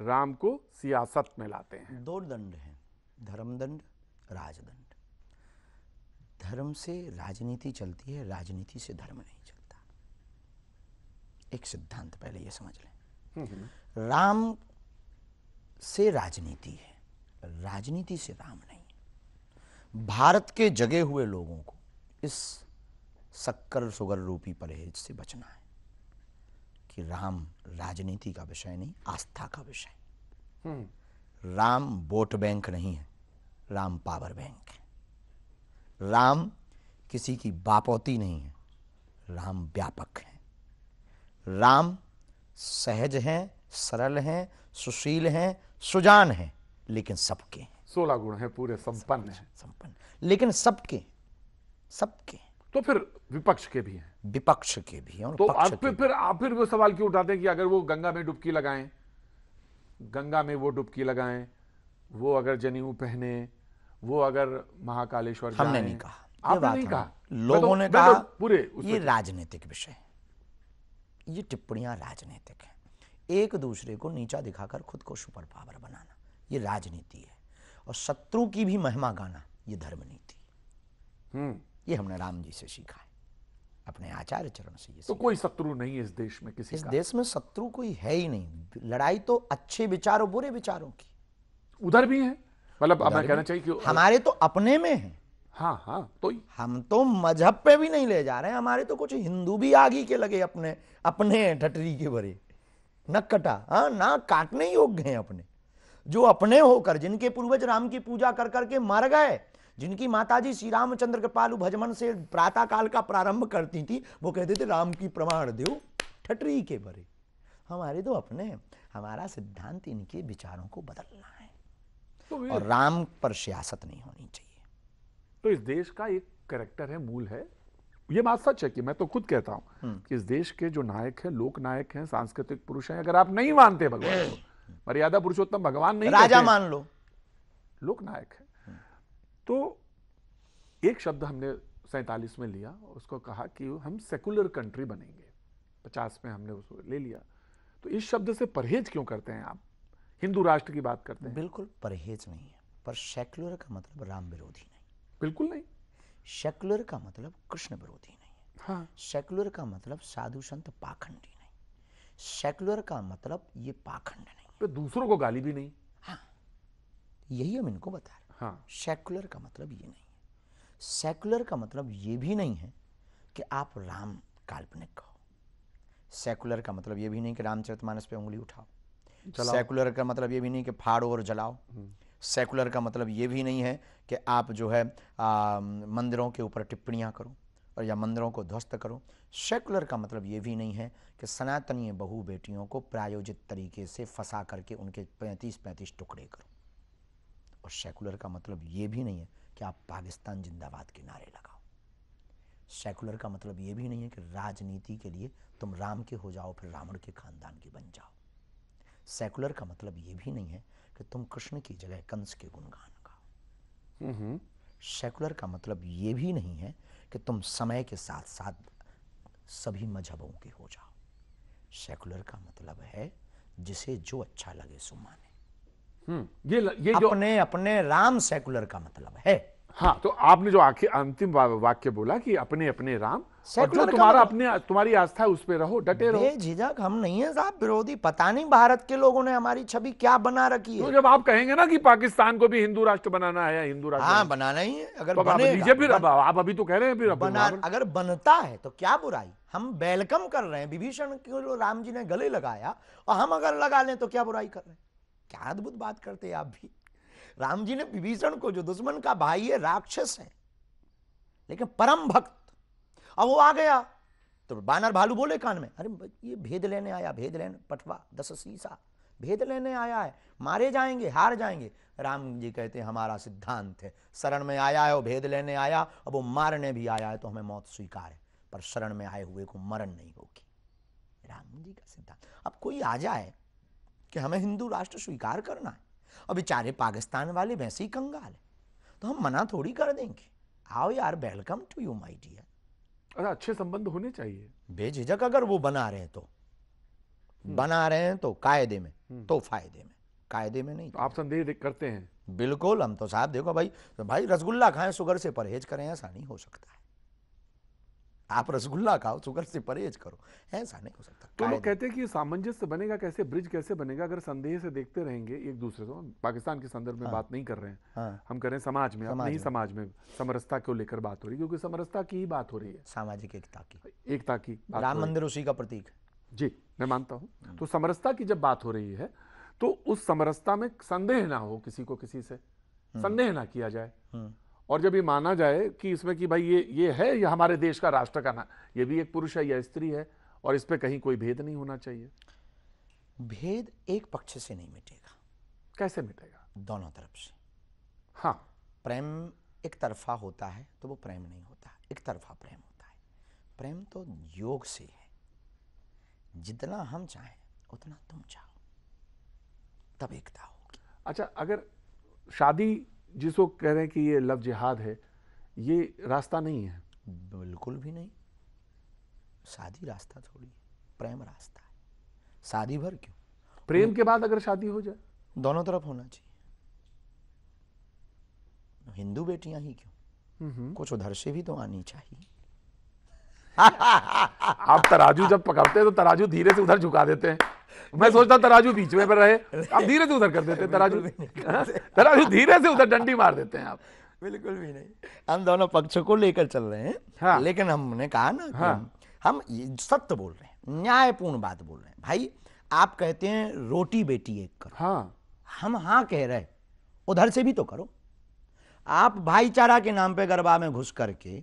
राम को सियासत में लाते हैं दो दंड हैं धर्मदंड राजदंड धर्म से राजनीति चलती है राजनीति से धर्म नहीं चलता एक सिद्धांत पहले ये समझ लें हम्म, हम्म। राम से राजनीति है राजनीति से राम नहीं भारत के जगे हुए लोगों को इस शक्कर सुगर रूपी परहेज से बचना है कि राम राजनीति का विषय नहीं आस्था का विषय हम्म। राम वोट बैंक नहीं है राम पावर बैंक है राम किसी की बापौती नहीं है राम व्यापक है राम सहज हैं सरल हैं सुशील हैं सुजान हैं लेकिन सबके सोलह गुण हैं पूरे संपन्न हैं संपन्न लेकिन सबके सबके तो फिर विपक्ष के भी हैं विपक्ष के भी हैं तो आप फिर फिर आप फिर वो सवाल क्यों उठाते हैं कि अगर वो गंगा में डुबकी लगाएं गंगा में वो डुबकी लगाएं वो अगर जनेऊ पहने वो अगर महाकालेश्वर हमने नहीं कहा आपने नहीं कहा लोगों तो, ने तो कहा पूरे ये राजनीतिक विषय ये टिप्पणियां राजनीतिक हैं एक दूसरे को नीचा दिखाकर खुद को सुपर पावर बनाना ये राजनीति है और शत्रु की भी महिमा गाना ये धर्म नीति हम्म ये हमने राम जी से सीखा है अपने आचार्य चरण से ये तो कोई शत्रु नहीं है इस देश में किसी इस का? देश में शत्रु कोई है ही नहीं लड़ाई तो अच्छे विचारों बुरे विचारों की उधर भी है मतलब कहना चाहिए कि हमारे तो अपने में है हाँ हाँ तो हम तो मजहब पे भी नहीं ले जा रहे हैं हमारे तो कुछ हिंदू भी आगे के लगे अपने अपने ठटरी के भरे न कटा हाँ ना काटने योग्य हैं अपने जो अपने होकर जिनके पूर्वज राम की पूजा कर करके मर गए जिनकी माताजी श्री रामचंद्र के पालू भजमन से प्रातः काल का प्रारंभ करती थी वो कहते थे राम की प्रमाण देव ठटरी के बरे हमारे तो अपने हमारा सिद्धांत इनके विचारों को बदलना है तो और राम पर सियासत नहीं होनी चाहिए तो इस देश का एक करेक्टर है मूल है ये बात सच है कि मैं तो खुद कहता हूँ हम्म। कि इस देश के जो नायक है लोक नायक है सांस्कृतिक पुरुष है अगर आप नहीं मानते भगवान मर्यादा पुरुषोत्तम भगवान नहीं राजा मान लो लोक नायक है तो एक शब्द हमने सैतालीस में लिया उसको कहा कि हम सेकुलर कंट्री बनेंगे पचास में हमने उसको ले लिया तो इस शब्द से परहेज क्यों करते हैं आप हिंदू राष्ट्र की बात करते हैं बिल्कुल परहेज नहीं है पर सेकुलर का मतलब राम विरोधी नहीं बिल्कुल नहीं सेकुलर का मतलब कृष्ण विरोधी नहीं हाँ सेकुलर का मतलब साधु संत पाखंडी नहीं सेकुलर का मतलब ये पाखंड नहीं पर तो दूसरों को गाली भी नहीं हाँ यही हम इनको बता रहे हाँ सेकुलर का मतलब ये नहीं है सेकुलर का मतलब ये भी नहीं है कि आप राम काल्पनिक कहो सेकुलर का मतलब ये भी नहीं कि रामचरितमानस पे उंगली उठाओ सेकुलर का मतलब ये भी नहीं कि फाड़ो और जलाओ सेकुलर हम्म। का मतलब ये भी नहीं है कि आप जो है आ, मंदिरों के ऊपर टिप्पणियाँ करो और या मंदिरों को ध्वस्त करो सेकुलर का मतलब ये भी नहीं है कि सनातनीय बहु बेटियों को प्रायोजित तरीके से फंसा करके उनके पैंतीस पैंतीस टुकड़े करो और सेकुलर का मतलब ये भी नहीं है कि आप पाकिस्तान जिंदाबाद के नारे लगाओ सेकुलर का मतलब ये भी नहीं है कि राजनीति के लिए तुम राम के हो जाओ फिर रावण के खानदान के बन जाओ सेकुलर का मतलब ये भी नहीं है कि तुम कृष्ण की जगह कंस के गुणगान गाओ सेकुलर का मतलब ये भी नहीं है कि तुम समय के साथ साथ सभी मजहबों के हो जाओ सेकुलर का मतलब है जिसे जो अच्छा लगे सो माने हम्म, ये ये जो अपने अपने राम सेकुलर का मतलब है हाँ तो आपने जो आखिर अंतिम वाक्य बोला कि अपने अपने राम और जो मतलब- तुम्हारा अपने तुम्हारी आस्था है उस पे रहो डटे रहो झिझक हम नहीं है साहब विरोधी पता नहीं भारत के लोगों ने हमारी छवि क्या बना रखी है तो जब आप कहेंगे ना कि पाकिस्तान को भी हिंदू राष्ट्र बनाना है हिंदू राष्ट्र हाँ बनाना ही है अगर तो बनेगा, बन, आप अभी तो कह रहे हैं फिर बना अगर बनता है तो क्या बुराई हम वेलकम कर रहे हैं विभीषण को राम जी ने गले लगाया और हम अगर लगा लें तो क्या बुराई कर रहे हैं क्या अद्भुत बात करते हैं आप भी राम जी ने विभीषण को जो दुश्मन का भाई है राक्षस है लेकिन परम भक्त अब वो आ गया तो बानर भालू बोले कान में अरे ये भेद लेने आया भेद लेने पटवा दस सीसा भेद लेने आया है मारे जाएंगे हार जाएंगे राम जी कहते हैं हमारा सिद्धांत है शरण में आया है वो भेद लेने आया अब वो मारने भी आया है तो हमें मौत स्वीकार है पर शरण में आए हुए को मरण नहीं होगी राम जी का सिद्धांत अब कोई आ जाए कि हमें हिंदू राष्ट्र स्वीकार करना है और बेचारे पाकिस्तान वाले वैसे ही कंगाल है तो हम मना थोड़ी कर देंगे आओ यार welcome to you my dear अरे अच्छे संबंध होने चाहिए बेझिझक अगर वो बना रहे हैं तो हम्म। बना रहे हैं तो कायदे में हम्म। तो फायदे में कायदे में नहीं तो आप संदेश करते हैं बिल्कुल हम तो साहब देखो भाई तो भाई रसगुल्ला खाएं शुगर से परहेज करें ऐसा नहीं हो सकता है आप रसगुल्ला खाओ शुगर से परहेज करो ऐसा नहीं हो सकता तो लोग कहते हैं कि सामंजस्य बनेगा कैसे ब्रिज कैसे बनेगा अगर संदेह से देखते रहेंगे एक दूसरे को पाकिस्तान के संदर्भ में हाँ, बात नहीं कर रहे हैं हाँ, हम कर रहे हैं समाज में समाज नहीं में। समाज में समरसता को लेकर बात हो रही है क्योंकि समरसता की ही बात हो रही है सामाजिक एकता की एकता की राम मंदिर उसी का प्रतीक जी मैं मानता हूँ हाँ। तो समरसता की जब बात हो रही है तो उस समरसता में संदेह ना हो किसी को किसी से हाँ। संदेह ना किया जाए हाँ। और जब ये माना जाए कि इसमें कि भाई ये ये है या हमारे देश का राष्ट्र का ना ये भी एक पुरुष है या स्त्री है और इस पर कहीं कोई भेद नहीं होना चाहिए भेद एक पक्ष से नहीं मिटेगा कैसे मिटेगा दोनों तरफ से हाँ प्रेम एक तरफा होता है तो वो प्रेम नहीं होता एक तरफा प्रेम होता है प्रेम तो योग से है जितना हम चाहें उतना तुम चाहो तब एकता होगी अच्छा अगर शादी जिसको कह रहे हैं कि ये लव जिहाद है ये रास्ता नहीं है बिल्कुल भी नहीं शादी रास्ता थोड़ी प्रेम रास्ता है शादी भर क्यों प्रेम के बाद अगर शादी हो जाए दोनों तरफ होना चाहिए हिंदू बेटियां ही क्यों हम्म, हम्म। कुछ उधर से भी तो आनी चाहिए आप तराजू जब पकड़ते हैं तो तराजू धीरे से उधर झुका देते हैं मैं सोचता तराजू बीच में पर रहे आप धीरे से उधर कर देते तराजू भी नहीं हाँ? तराजू धीरे से उधर डंडी मार देते हैं आप बिल्कुल भी नहीं हम दोनों पक्षों को लेकर चल रहे हैं हाँ। लेकिन हमने कहा ना हाँ। हम सत्य बोल रहे हैं न्यायपूर्ण बात बोल रहे हैं भाई आप कहते हैं रोटी बेटी एक करो हाँ। हम हाँ कह रहे उधर से भी तो करो आप भाईचारा के नाम पे गरबा में घुस करके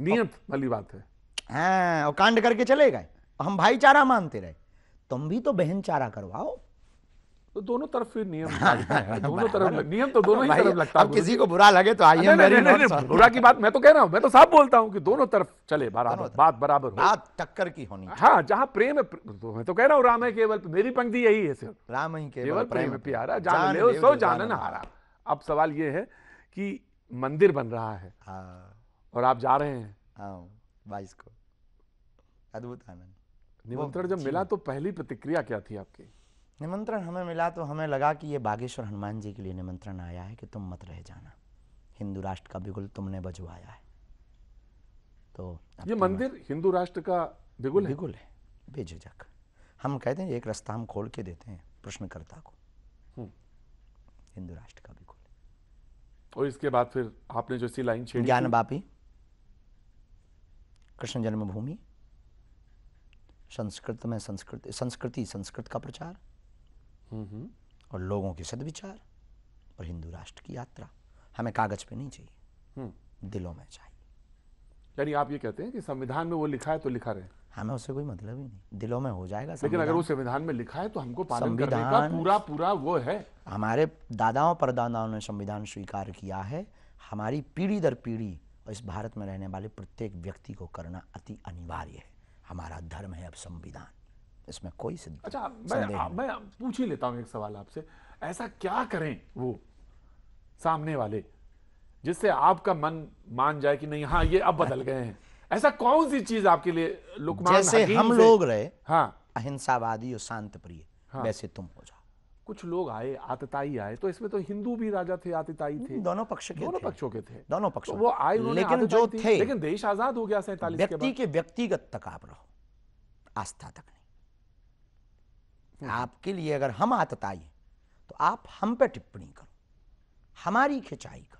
नियत वाली बात है हाँ और कांड करके चले गए हम भाईचारा मानते रहे तुम भी तो बहन चारा करवाओ तो दोनों तरफ फिर नियम दोनों तरफ नियम तो दोनों ही तरफ लगता है किसी को बुरा लगे तो आइए बुरा की बात मैं तो कह रहा हूँ मैं तो साफ बोलता हूँ कि दोनों तरफ चले बराबर बात बराबर बात टक्कर की होनी हाँ जहाँ प्रेम तो मैं तो कह रहा हूँ राम है केवल मेरी पंक्ति यही है सिर्फ राम ही केवल प्रेम प्यारा जान ले सो जानन हारा अब सवाल ये है कि मंदिर बन रहा है हाँ। और आप जा रहे हैं हाँ, बाईस को अद्भुत आनंद निमंत्रण जब मिला तो पहली प्रतिक्रिया क्या थी आपकी निमंत्रण हमें मिला तो हमें लगा कि ये बागेश्वर हनुमान जी के लिए निमंत्रण आया है कि तुम मत रह जाना हिंदू राष्ट्र का बिगुल तुमने बजवाया है तो ये तो मंदिर हिंदू राष्ट्र का बिगुल बिगुल है बेझिझक हम कहते हैं एक रास्ता हम खोल के देते हैं प्रश्नकर्ता को हम्म। हिंदू राष्ट्र का बिल्कुल और इसके बाद फिर आपने जो सी लाइन छेड़ी ज्ञान बापी कृष्ण जन्मभूमि संस्कृत में संस्कृत संस्कृति संस्कृत का प्रचार और लोगों के सदविचार और हिंदू राष्ट्र की यात्रा हमें कागज पे नहीं चाहिए हम्म। दिलों में चाहिए यानी आप ये कहते हैं कि संविधान में वो लिखा है तो लिखा रहे हमें उससे कोई मतलब ही नहीं दिलों में हो जाएगा लेकिन अगर वो संविधान में लिखा है तो हमको पालन करने का पूरा पूरा वो है हमारे दादाओं परदादाओं ने संविधान स्वीकार किया है हमारी पीढ़ी दर पीढ़ी और इस भारत में रहने वाले प्रत्येक व्यक्ति को करना अति अनिवार्य है हमारा धर्म है अब संविधान इसमें कोई अच्छा मैं आ, मैं पूछ ही लेता हूं एक सवाल आपसे ऐसा क्या करें वो सामने वाले जिससे आपका मन मान जाए कि नहीं हाँ ये अब बदल गए हैं ऐसा कौन सी चीज आपके लिए लुकमान जैसे हम लोग रहे हाँ अहिंसावादी और शांत प्रिय हाँ, वैसे तुम हो जाओ कुछ लोग आए आतताई आए तो इसमें तो हिंदू भी राजा थे आतताई थे दोनों पक्ष के दोनों पक्षों के थे दोनों पक्षों तो वो आए लेकिन जो थे लेकिन देश आजाद हो गया सैतालीस व्यक्ति के व्यक्तिगत तक आप रहो आस्था तक नहीं हम्म। आपके लिए अगर हम आतताई हैं तो आप हम पे टिप्पणी करो हमारी खिंचाई करो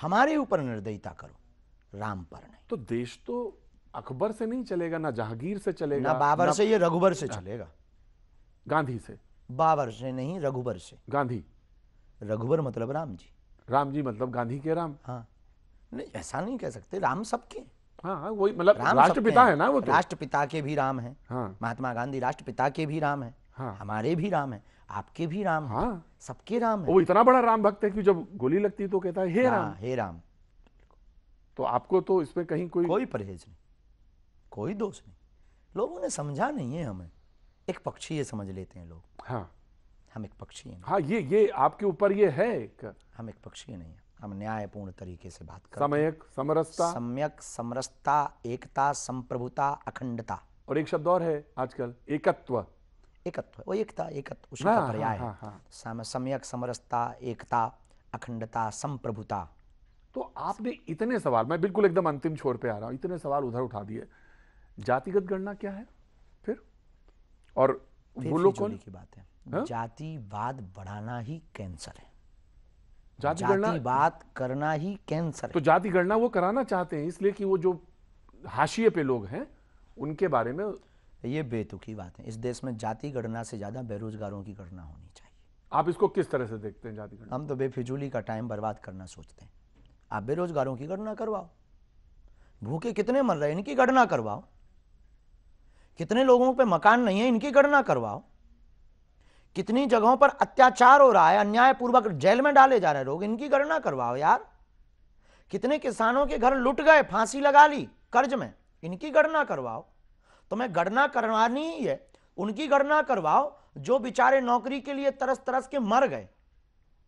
हमारे ऊपर निर्दयता करो राम पर नहीं तो देश तो अकबर से नहीं चलेगा ना जहांगीर से चलेगा ना बाबर ना, से ये रघुबर से चलेगा गांधी से बाबर से नहीं रघुबर से गांधी रघुबर मतलब राम जी राम जी मतलब गांधी के राम हाँ नहीं ऐसा नहीं कह सकते राम सबके हाँ, हाँ वही मतलब राष्ट्रपिता है ना वो तो। राष्ट्रपिता के भी राम है हाँ। महात्मा गांधी राष्ट्रपिता के भी राम है हाँ। हमारे भी राम है आपके भी राम हाँ। सबके राम है वो इतना बड़ा राम भक्त है कि जब गोली लगती तो कहता है हे हाँ, राम हे राम तो आपको तो इसमें कहीं कोई कोई परहेज नहीं कोई दोष नहीं लोगों ने समझा नहीं है हमें एक पक्षी ये समझ लेते हैं लोग हाँ हम एक पक्षी हैं हाँ ये ये आपके ऊपर ये है एक हम एक पक्षी नहीं हम न्यायपूर्ण तरीके से बात करते सम्यक समरसता सम्यक समरसता एकता संप्रभुता अखंडता और एक शब्द और है आजकल एकत्व एकत्व वो एकता एकत्व उसका हाँ, पर्याय हाँ, हाँ, हाँ। सम्यक समरसता एकता अखंडता संप्रभुता तो आपने इतने सवाल मैं बिल्कुल एकदम अंतिम छोर पे आ रहा हूँ इतने सवाल उधर उठा दिए जातिगत गणना क्या है और वो लोग कौन की बात है हाँ? जातिवाद बढ़ाना ही कैंसर है जाति गणना करना ही कैंसर तो जाति गणना वो कराना चाहते हैं इसलिए कि वो जो हाशिए पे लोग हैं उनके बारे में ये बेतुकी बात है इस देश में जाति गणना से ज्यादा बेरोजगारों की गणना होनी चाहिए आप इसको किस तरह से देखते हैं जाति गणना हम तो बेफिजूली का टाइम बर्बाद करना सोचते हैं आप बेरोजगारों की गणना करवाओ भूखे कितने मर रहे हैं इनकी गणना करवाओ कितने लोगों पे मकान नहीं है इनकी गणना करवाओ कितनी जगहों पर अत्याचार हो रहा है अन्यायपूर्वक जेल में डाले जा रहे लोग इनकी गणना करवाओ यार कितने किसानों के घर लुट गए फांसी लगा ली कर्ज में इनकी गणना करवाओ तो मैं गणना करवानी ही है उनकी गणना करवाओ जो बेचारे नौकरी के लिए तरस तरस के मर गए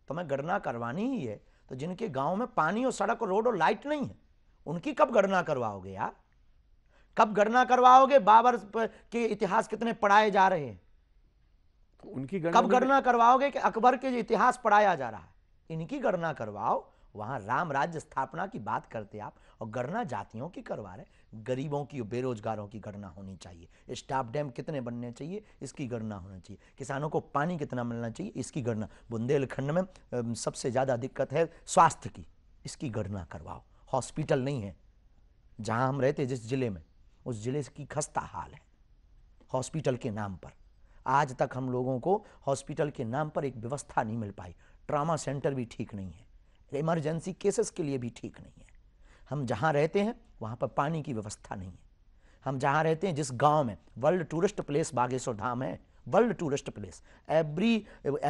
तो मैं गणना करवानी ही है तो जिनके गांव में पानी और सड़क और रोड और लाइट नहीं है उनकी कब गणना करवाओगे यार कब गणना करवाओगे बाबर के इतिहास कितने पढ़ाए जा रहे हैं उनकी गणना कब गणना करवाओगे कि अकबर के इतिहास पढ़ाया जा रहा है इनकी गणना करवाओ वहां राम राज्य स्थापना की बात करते आप और गणना जातियों की करवा रहे गरीबों की बेरोजगारों की गणना होनी चाहिए स्टाफ डैम कितने बनने चाहिए इसकी गणना होनी चाहिए किसानों को पानी कितना मिलना चाहिए इसकी गणना बुंदेलखंड में सबसे ज़्यादा दिक्कत है स्वास्थ्य की इसकी गणना करवाओ हॉस्पिटल नहीं है जहाँ हम रहते जिस जिले में उस ज़िले की खस्ता हाल है हॉस्पिटल के नाम पर आज तक हम लोगों को हॉस्पिटल के नाम पर एक व्यवस्था नहीं मिल पाई ट्रामा सेंटर भी ठीक नहीं है इमरजेंसी केसेस के लिए भी ठीक नहीं है हम जहाँ रहते हैं वहाँ पर पानी की व्यवस्था नहीं है हम जहाँ रहते हैं जिस गांव में world tourist place Bageshwar Dham है वर्ल्ड टूरिस्ट प्लेस एवरी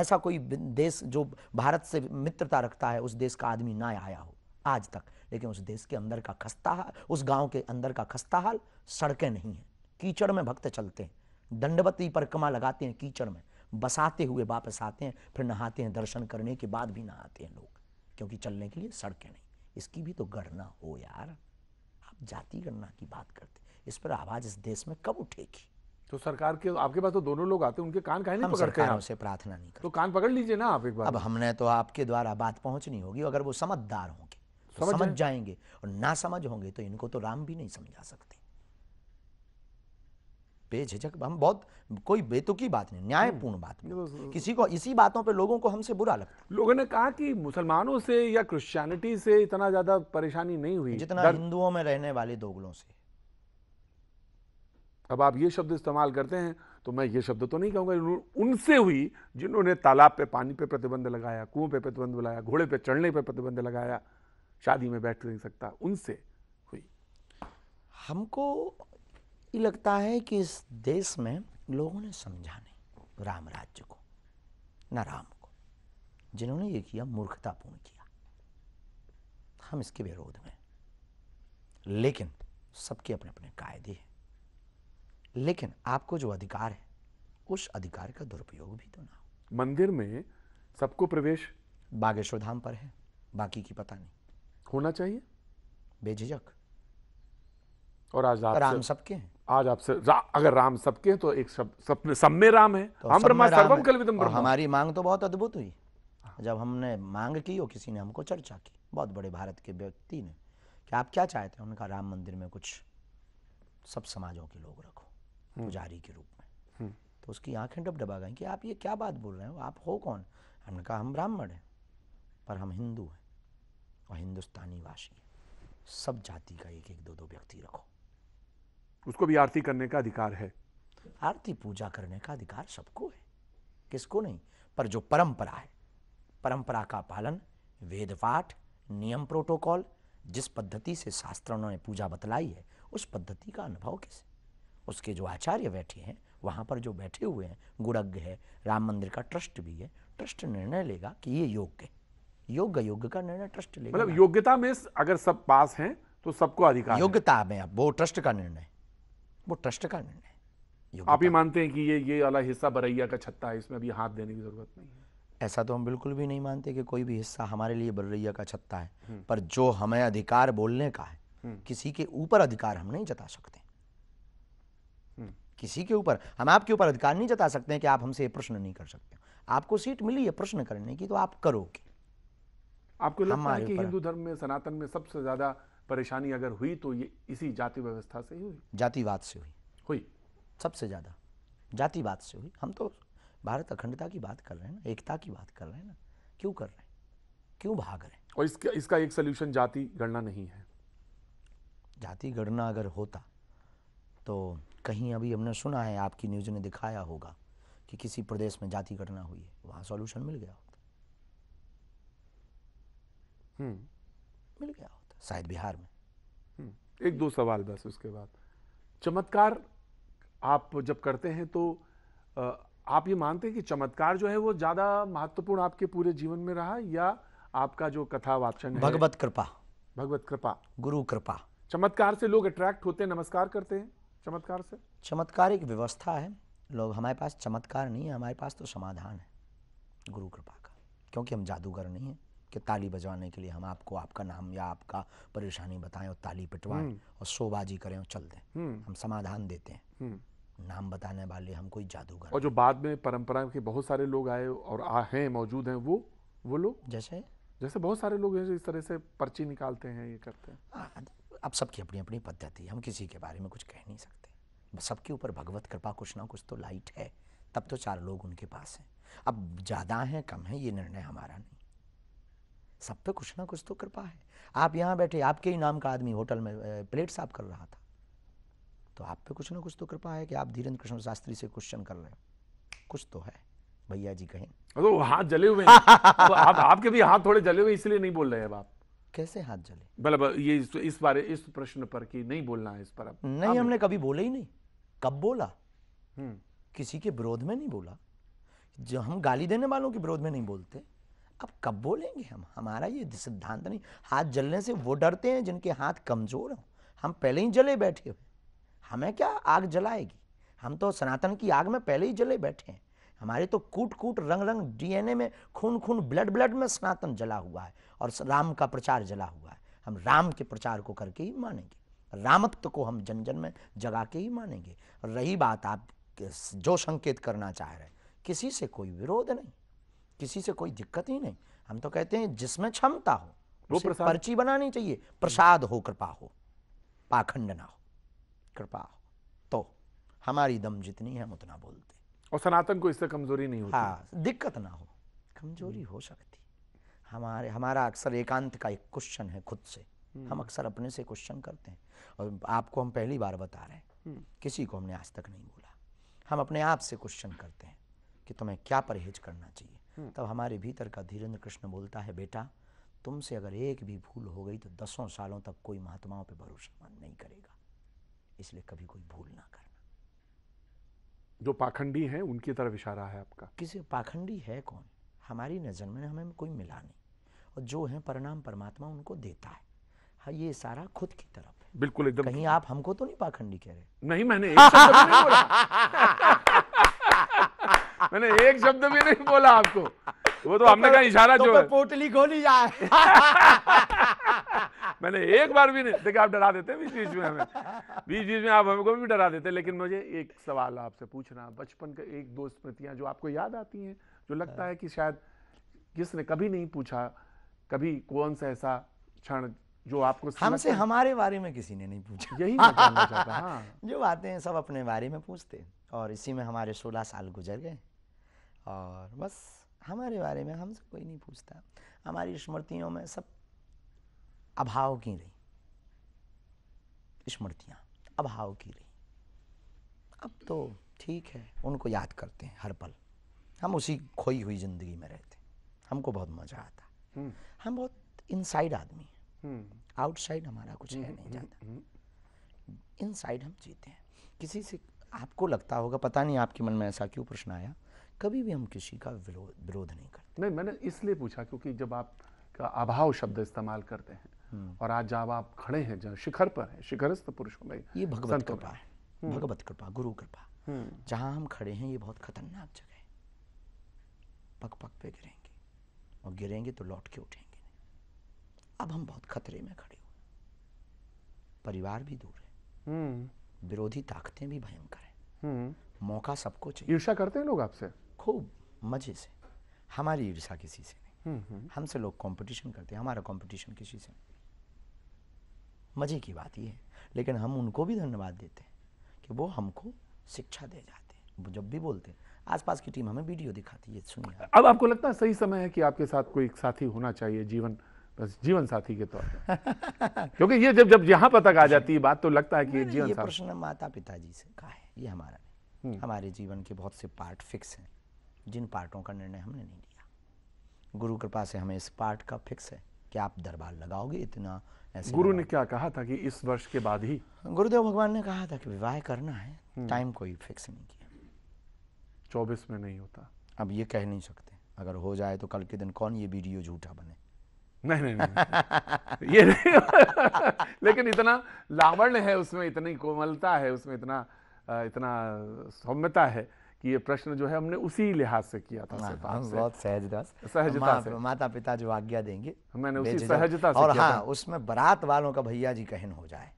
ऐसा कोई देश जो भारत से मित्रता रखता है उस देश का आदमी ना आया हो आज तक लेकिन उस देश के अंदर का खस्ता हाल उस गांव के अंदर का खस्ता हाल सड़कें नहीं हैं कीचड़ में भक्त चलते हैं दंडवती परिक्रमा लगाते हैं कीचड़ में बसाते हुए वापस आते हैं फिर नहाते हैं दर्शन करने के बाद भी नहाते हैं लोग क्योंकि चलने के लिए सड़कें नहीं इसकी भी तो गणना हो यार आप जाति गणना की बात करते इस पर आवाज इस देश में कब उठेगी तो सरकार के आपके पास तो दोनों लोग आते हैं उनके कान नहीं पकड़ते हैं प्रार्थना नहीं करते तो कान पकड़ लीजिए ना आप एक बार अब हमने तो आपके द्वारा बात पहुंचनी होगी अगर वो समझदार होंगे समझ, समझ जाएंगे और ना समझ होंगे तो इनको तो राम भी नहीं समझा सकते बेझिझक हम बहुत कोई बेतुकी बात नहीं न्यायपूर्ण हम्म। बात नहीं तो- किसी को इसी बातों पे लोगों को हमसे बुरा लगता लोगों ने कहा कि मुसलमानों से या क्रिश्चियनिटी से इतना ज्यादा परेशानी नहीं हुई जितना दर... हिंदुओं में रहने वाले दोगलों से अब आप ये शब्द इस्तेमाल करते हैं तो मैं ये शब्द तो नहीं कहूंगा उनसे हुई जिन्होंने तालाब पे पानी पे प्रतिबंध लगाया कुएं पे प्रतिबंध लगाया घोड़े पे चढ़ने पे प्रतिबंध लगाया शादी में बैठ नहीं सकता उनसे हुई हमको ये लगता है कि इस देश में लोगों ने समझा नहीं राम राज्य को न राम को जिन्होंने ये किया मूर्खतापूर्ण किया हम इसके विरोध में लेकिन सबके अपने अपने कायदे हैं लेकिन आपको जो अधिकार है उस अधिकार का दुरुपयोग भी तो ना हो मंदिर में सबको प्रवेश बागेश्वर धाम पर है बाकी की पता नहीं होना चाहिए बेझिझक और आज आप राम सबके हैं आज आपसे रा, अगर राम सबके हैं तो एक सब सब, सब में राम है तो हम ब्रह्मा सर्वम कल्विदम हमारी मांग तो बहुत अद्भुत हुई जब हमने मांग की और किसी ने हमको चर्चा की बहुत बड़े भारत के व्यक्ति ने कि आप क्या चाहते हैं उनका राम मंदिर में कुछ सब समाजों के लोग रखो हम्म। पुजारी के रूप में हम्म। तो उसकी आंखें डबा गई कि आप ये क्या बात बोल रहे हो आप हो कौन हमने कहा हम ब्राह्मण हैं पर हम हिंदू हैं और हिंदुस्तानी वासी सब जाति का एक एक दो दो व्यक्ति रखो उसको भी आरती करने का अधिकार है आरती पूजा करने का अधिकार सबको है किसको नहीं पर जो परंपरा है परंपरा का पालन वेद पाठ नियम प्रोटोकॉल जिस पद्धति से शास्त्रों ने पूजा बतलाई है उस पद्धति का अनुभव किसे उसके जो आचार्य बैठे हैं वहाँ पर जो बैठे हुए हैं गुणज्ञ है राम मंदिर का ट्रस्ट भी है ट्रस्ट निर्णय लेगा कि ये योग्य है योग्य योग्य का निर्णय ट्रस्ट लेगा मतलब योग्यता में अगर सब पास हैं तो सबको अधिकार योग्यता में अब वो ट्रस्ट का निर्णय वो ट्रस्ट का निर्णय आप ही मानते हैं कि ये ये वाला हिस्सा बरैया का छत्ता है इसमें अभी हाथ देने की जरूरत नहीं है ऐसा तो हम बिल्कुल भी नहीं मानते कि कोई भी हिस्सा हमारे लिए बरैया का छत्ता है हम्म। पर जो हमें अधिकार बोलने का है हम्म। किसी के ऊपर अधिकार हम नहीं जता सकते हम्म। किसी के ऊपर हम आपके ऊपर अधिकार नहीं जता सकते कि आप हमसे ये प्रश्न नहीं कर सकते आपको सीट मिली है प्रश्न करने की तो आप करोगे आपको लगता है कि हिंदू धर्म में सनातन में सबसे ज्यादा परेशानी अगर हुई तो ये इसी जाति व्यवस्था से ही हुई जातिवाद से हुई हुई सबसे ज्यादा जातिवाद से हुई हम तो भारत अखंडता की बात कर रहे हैं ना एकता की बात कर रहे हैं ना क्यों कर रहे हैं क्यों भाग रहे हैं और इसका इसका एक सोल्यूशन जाति गणना नहीं है जाति गणना अगर होता तो कहीं अभी हमने सुना है आपकी न्यूज़ ने दिखाया होगा कि किसी प्रदेश में जाति गणना हुई है वहाँ सॉल्यूशन मिल गया हम्म। मिल गया होता शायद बिहार में हम्म। एक दो सवाल बस उसके बाद चमत्कार आप जब करते हैं तो आप ये मानते हैं कि चमत्कार जो है वो ज़्यादा महत्वपूर्ण आपके पूरे जीवन में रहा या आपका जो कथा वाचन है भगवत कृपा भगवत कृपा गुरु कृपा चमत्कार से लोग अट्रैक्ट होते हैं नमस्कार करते हैं चमत्कार से चमत्कार एक व्यवस्था है लोग हमारे पास चमत्कार नहीं है हमारे पास तो समाधान है गुरु कृपा का क्योंकि हम जादूगर नहीं है कि ताली बजवाने के लिए हम आपको आपका नाम या आपका परेशानी बताएं और ताली पिटवाएं हम्म। और शोबाजी करें और चल दें हम्म। हम समाधान देते हैं हम्म। नाम बताने वाले हम कोई जादूगर और जो बाद में परंपरा के बहुत सारे लोग आए और आ हैं मौजूद हैं वो वो लोग जैसे जैसे बहुत सारे लोग हैं जो इस तरह से पर्ची निकालते हैं ये करते हैं हाँ, हाँ, अब सबकी अपनी अपनी पद्धति हम किसी के बारे में कुछ कह नहीं सकते सबके ऊपर भगवत कृपा कुछ ना कुछ तो लाइट है तब तो चार लोग उनके पास हैं अब ज़्यादा हैं कम हैं ये निर्णय हमारा नहीं सब पे कुछ ना कुछ तो कृपा है आप यहाँ बैठे आपके ही नाम का आदमी होटल में प्लेट साफ कर रहा था तो आप पे कुछ ना कुछ तो कृपा है कि आप धीरेन्द्र कृष्ण शास्त्री से क्वेश्चन कर रहे हैं कुछ तो है भैया जी कहें तो हाथ जले हुए तो आप, आपके भी हाथ थोड़े जले हुए इसलिए नहीं बोल रहे हैं आप कैसे हाथ जले मतलब ये इस, इस बारे इस प्रश्न पर कि नहीं बोलना है इस पर अब नहीं हमने कभी बोले ही नहीं कब बोला हम्म। किसी के विरोध में नहीं बोला जो हम गाली देने वालों के विरोध में नहीं बोलते अब कब बोलेंगे हम हमारा ये सिद्धांत नहीं हाथ जलने से वो डरते हैं जिनके हाथ कमज़ोर हों हम पहले ही जले बैठे हुए हमें क्या आग जलाएगी हम तो सनातन की आग में पहले ही जले बैठे हैं हमारे तो कूट कूट रंग रंग डीएनए में खून खून ब्लड ब्लड में सनातन जला हुआ है और राम का प्रचार जला हुआ है हम राम के प्रचार को करके ही मानेंगे रामत्व को हम जन जन में जगा के ही मानेंगे रही बात आप जो संकेत करना चाह रहे हैं किसी से कोई विरोध नहीं किसी से कोई दिक्कत ही नहीं हम तो कहते हैं जिसमें क्षमता हो वो पर्ची बनानी चाहिए प्रसाद हो कृपा हो पाखंड ना हो कृपा हो तो हमारी दम जितनी है हम उतना बोलते और सनातन को इससे कमजोरी नहीं होती हाँ दिक्कत ना हो कमजोरी हो सकती हमारे हमारा अक्सर एकांत का एक क्वेश्चन है खुद से हम्म। हम अक्सर अपने से क्वेश्चन करते हैं और आपको हम पहली बार बता रहे हैं हम्म। किसी को हमने आज तक नहीं बोला हम अपने आप से क्वेश्चन करते हैं कि तुम्हें क्या परहेज करना चाहिए हम्म। तब हमारे भीतर का धीरेन्द्र कृष्ण बोलता है बेटा तुमसे अगर एक भी भूल हो गई तो दसों सालों तक कोई महात्माओं पे भरोसा नहीं करेगा इसलिए कभी कोई भूल ना करना जो पाखंडी है उनकी तरफ इशारा है आपका किसी पाखंडी है कौन हमारी नज़र में हमें कोई मिला नहीं और जो है परिणाम परमात्मा उनको देता है हाँ ये सारा खुद की तरफ है बिल्कुल एकदम कहीं आप हमको तो नहीं पाखंडी कह रहे नहीं मैंने एक मैंने एक शब्द भी नहीं बोला आपको वो तो, तो हमने कहा तो इशारा तो जो है पोटली खोली जाए मैंने एक बार भी नहीं देखिए आप डरा देते हैं बीच बीच में हमें बीच बीच में आप हमको भी डरा देते हैं लेकिन मुझे एक सवाल आपसे पूछना बचपन का एक दो स्मृतियां जो आपको याद आती हैं जो लगता है कि शायद किसने कभी नहीं पूछा कभी कौन सा ऐसा क्षण जो आपको हमसे हमारे बारे में किसी ने नहीं पूछा यही मैं चाहता हाँ। जो बातें सब अपने बारे में पूछते और इसी में हमारे सोलह साल गुजर गए और बस हमारे बारे में हमसे कोई नहीं पूछता हमारी स्मृतियों में सब अभाव की रही स्मृतियाँ अभाव की रही अब तो ठीक है उनको याद करते हैं हर पल हम उसी खोई हुई ज़िंदगी में रहते हमको बहुत मज़ा आता हम्म। हम बहुत इनसाइड आदमी हैं आउटसाइड हम्म। हमारा कुछ है नहीं हम्म, जाता इनसाइड हम जीते हैं किसी से आपको लगता होगा पता नहीं आपके मन में ऐसा क्यों प्रश्न आया कभी भी हम किसी का विरोध नहीं करते नहीं मैंने इसलिए पूछा क्योंकि जब आप का अभाव शब्द इस्तेमाल करते हैं हम्म। और आज जब आप खड़े हैं जहाँ शिखर पर है शिखरस्थ पुरुषों में ये भगवत कृपा है भगवत कृपा गुरु कृपा हम्म। जहाँ हम खड़े हैं ये बहुत खतरनाक जगह है पक पक पे गिरेंगे और गिरेंगे तो लौट के उठेंगे अब हम बहुत खतरे में खड़े हुए परिवार भी दूर है हम्म। विरोधी ताकतें भी भयंकर है मौका सबको चाहिए ईर्षा करते हैं लोग आपसे खूब मज़े से हमारी ईर्षा किसी से नहीं हम्म, हम्म। हमसे लोग कंपटीशन करते हैं हमारा कंपटीशन किसी से नहीं मज़े की बात ये है लेकिन हम उनको भी धन्यवाद देते हैं कि वो हमको शिक्षा दे जाते हैं जब भी बोलते हैं आसपास की टीम हमें वीडियो दिखाती है सुनिए अब आपको लगता है सही समय है कि आपके साथ कोई साथी होना चाहिए जीवन बस जीवन साथी के तौर पर क्योंकि ये जब जब यहाँ पर तक आ जाती है बात तो लगता है कि जीवन ये प्रश्न माता पिताजी से कहा है ये हमारा हम्म। हमारे जीवन के बहुत से पार्ट फिक्स हैं जिन पार्टों का निर्णय हमने नहीं लिया गुरु कृपा से हमें इस पार्ट का फिक्स है कि आप दरबार लगाओगे इतना ऐसे गुरु ने क्या कहा था कि इस वर्ष के बाद ही गुरुदेव भगवान ने कहा था कि विवाह करना है हम्म। टाइम कोई फिक्स नहीं किया चौबीस में नहीं होता अब ये कह नहीं सकते अगर हो जाए तो कल के दिन कौन ये वीडियो झूठा बने नहीं नहीं, नहीं। ये नहीं लेकिन इतना लावण्य है उसमें इतनी कोमलता है उसमें इतना इतना सौम्यता है कि ये प्रश्न जो है हमने उसी लिहाज से किया था हाँ, हम बहुत सहजता से सहजता मा, से माता पिता जो आज्ञा देंगे मैंने उसी सहजता से और हाँ उसमें बरात वालों का भैया जी कहन हो जाए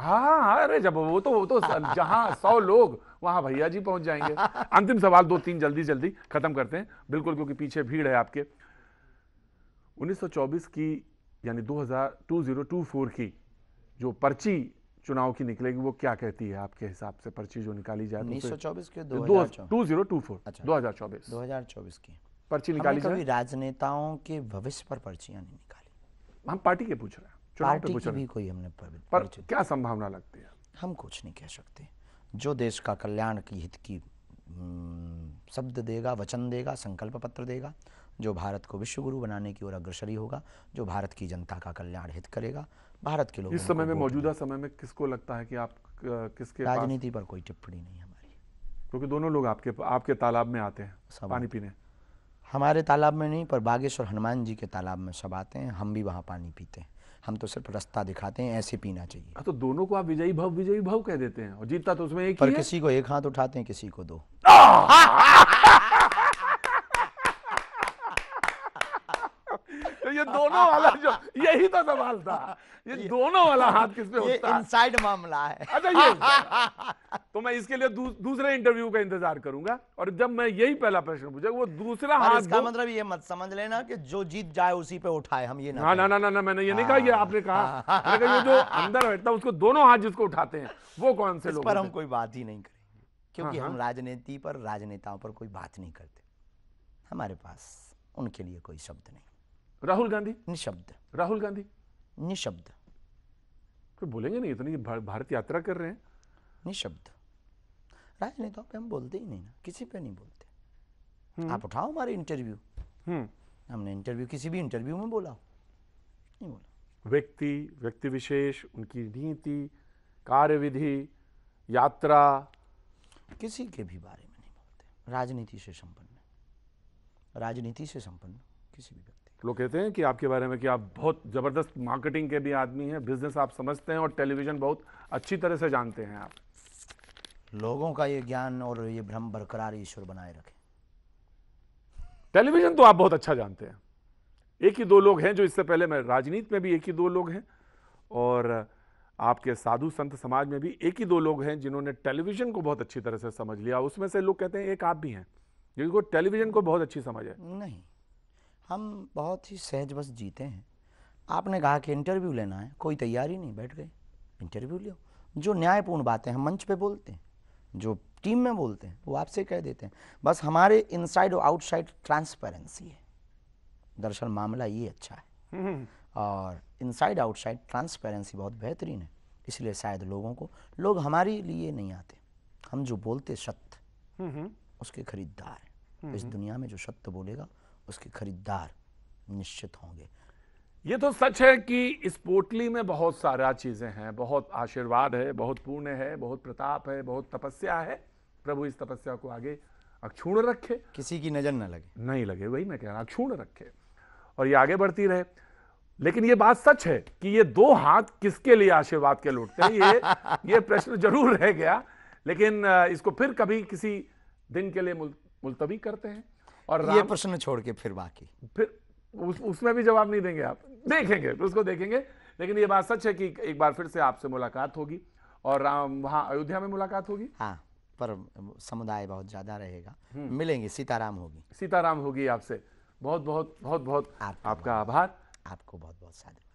हाँ हाँ अरे जब वो तो वो तो जहाँ सौ लोग वहाँ भैया जी पहुंच जाएंगे अंतिम सवाल दो तीन जल्दी जल्दी खत्म करते हैं बिल्कुल क्योंकि पीछे भीड़ है आपके 1924 की यानी 2000 2024 की जो पर्ची चुनाव की निकलेगी वो क्या कहती है आपके हिसाब से पर्ची जो निकाली जाए तो उन्नीस सौ चौबीस की दो टू जीरो टू फोर दो हजार चौबीस दो हजार अच्छा। चौबीस की पर्ची निकाली जाए राजनेताओं के भविष्य पर पर्चियां नहीं निकाली हम पार्टी के पूछ रहे हैं पार्टी की भी कोई हमने पर क्या संभावना लगती है हम कुछ नहीं कह सकते जो देश का कल्याण की हित की शब्द देगा वचन देगा संकल्प पत्र देगा जो भारत को विश्वगुरु बनाने की ओर अग्रसरी होगा जो भारत की जनता का कल्याण हित करेगा भारत के लोग इस समय में मौजूदा समय में किसको लगता है कि आप किसके राजनीति पर कोई टिप्पणी नहीं हमारी क्योंकि दोनों लोग आपके आपके तालाब में आते हैं पानी पीने हमारे तालाब में नहीं पर बागेश्वर हनुमान जी के तालाब में सब आते हैं हम भी वहाँ पानी पीते हैं हम तो सिर्फ रास्ता दिखाते हैं ऐसे पीना चाहिए हाँ, तो दोनों को आप विजयी भाव विजयी भाव कह देते हैं और जीतता तो उसमें एक पर किसी को एक हाथ उठाते हैं किसी को दो दोनों वाला जो यही तो सवाल था ये, ये दोनों वाला हाथ किस पे होता है इनसाइड मामला है अच्छा ये हाँ। तो मैं इसके लिए दू, दूसरे इंटरव्यू का इंतजार करूंगा और जब मैं यही पहला प्रश्न पूछा वो दूसरा हाथ का मतलब ये मत समझ लेना कि जो जीत जाए उसी पे उठाए हम ये ना ना ना ना ना मैंने ये नहीं कहा ये हाँ। आपने हाँ। कहा ये जो अंदर बैठता उसको दोनों हाथ जिसको उठाते हैं वो कौन से लोग पर हम कोई बात ही नहीं करेंगे क्योंकि हम राजनीति पर राजनेताओं पर कोई बात नहीं करते हमारे पास उनके लिए कोई शब्द नहीं राहुल गांधी निशब्द राहुल गांधी निशब्द कोई बोलेंगे नहीं इतनी भारत यात्रा कर रहे हैं निशब्द राजनेताओं पे हम बोलते ही नहीं ना किसी पे नहीं बोलते हम्म। आप उठाओ हमारे इंटरव्यू हम्म। हमने इंटरव्यू किसी भी इंटरव्यू में बोला नहीं बोला व्यक्ति व्यक्ति विशेष उनकी नीति कार्यविधि यात्रा किसी के भी बारे में नहीं बोलते राजनीति से संपन्न राजनीति से संपन्न किसी भी लोग कहते हैं कि आपके बारे में कि आप बहुत ज़बरदस्त मार्केटिंग के भी आदमी हैं बिज़नेस आप समझते हैं और टेलीविज़न बहुत अच्छी तरह से जानते हैं आप लोगों का ये ज्ञान और ये भ्रम बरकरार ईश्वर बनाए रखें टेलीविज़न तो आप बहुत अच्छा जानते हैं एक ही दो लोग हैं जो इससे पहले मैं राजनीति में भी एक ही दो लोग हैं और आपके साधु संत समाज में भी एक ही दो लोग हैं जिन्होंने टेलीविज़न को बहुत अच्छी तरह से समझ लिया उसमें से लोग कहते हैं एक आप भी हैं जिनको टेलीविज़न को बहुत अच्छी समझ है नहीं हम बहुत ही सहज बस जीते हैं आपने कहा कि इंटरव्यू लेना है कोई तैयारी नहीं बैठ गए इंटरव्यू लियो जो न्यायपूर्ण बातें हम मंच पे बोलते हैं जो टीम में बोलते हैं वो आपसे कह देते हैं बस हमारे इनसाइड और आउटसाइड ट्रांसपेरेंसी है दरअसल मामला ये अच्छा है हम्म। और इनसाइड आउटसाइड ट्रांसपेरेंसी बहुत बेहतरीन है इसलिए शायद लोगों को लोग हमारे लिए नहीं आते हम जो बोलते सत्य हम्म। उसके खरीदार इस हम्म। दुनिया में जो सत्य बोलेगा उसके खरीदार निश्चित होंगे ये तो सच है कि इस पोटली में बहुत सारा चीज़ें हैं बहुत आशीर्वाद है बहुत पुण्य है बहुत प्रताप है बहुत तपस्या है प्रभु इस तपस्या को आगे अक्षुण रखे किसी की नज़र न लगे नहीं लगे वही मैं कह रहा अक्षुण रखे और ये आगे बढ़ती रहे लेकिन ये बात सच है कि ये दो हाथ किसके लिए आशीर्वाद के लौटते हैं ये ये प्रश्न जरूर रह गया लेकिन इसको फिर कभी किसी दिन के लिए मुल, मुलतवी करते हैं और ये प्रश्न छोड़ के फिर बाकी फिर उस, उसमें भी जवाब नहीं देंगे आप देखेंगे उसको देखेंगे लेकिन ये बात सच है कि एक बार फिर से आपसे मुलाकात होगी और राम वहाँ अयोध्या में मुलाकात होगी हाँ पर समुदाय बहुत ज्यादा रहेगा हम्म। मिलेंगे सीताराम होगी सीताराम होगी आपसे बहुत बहुत बहुत बहुत आपका आभार आपको बहुत बहुत साधु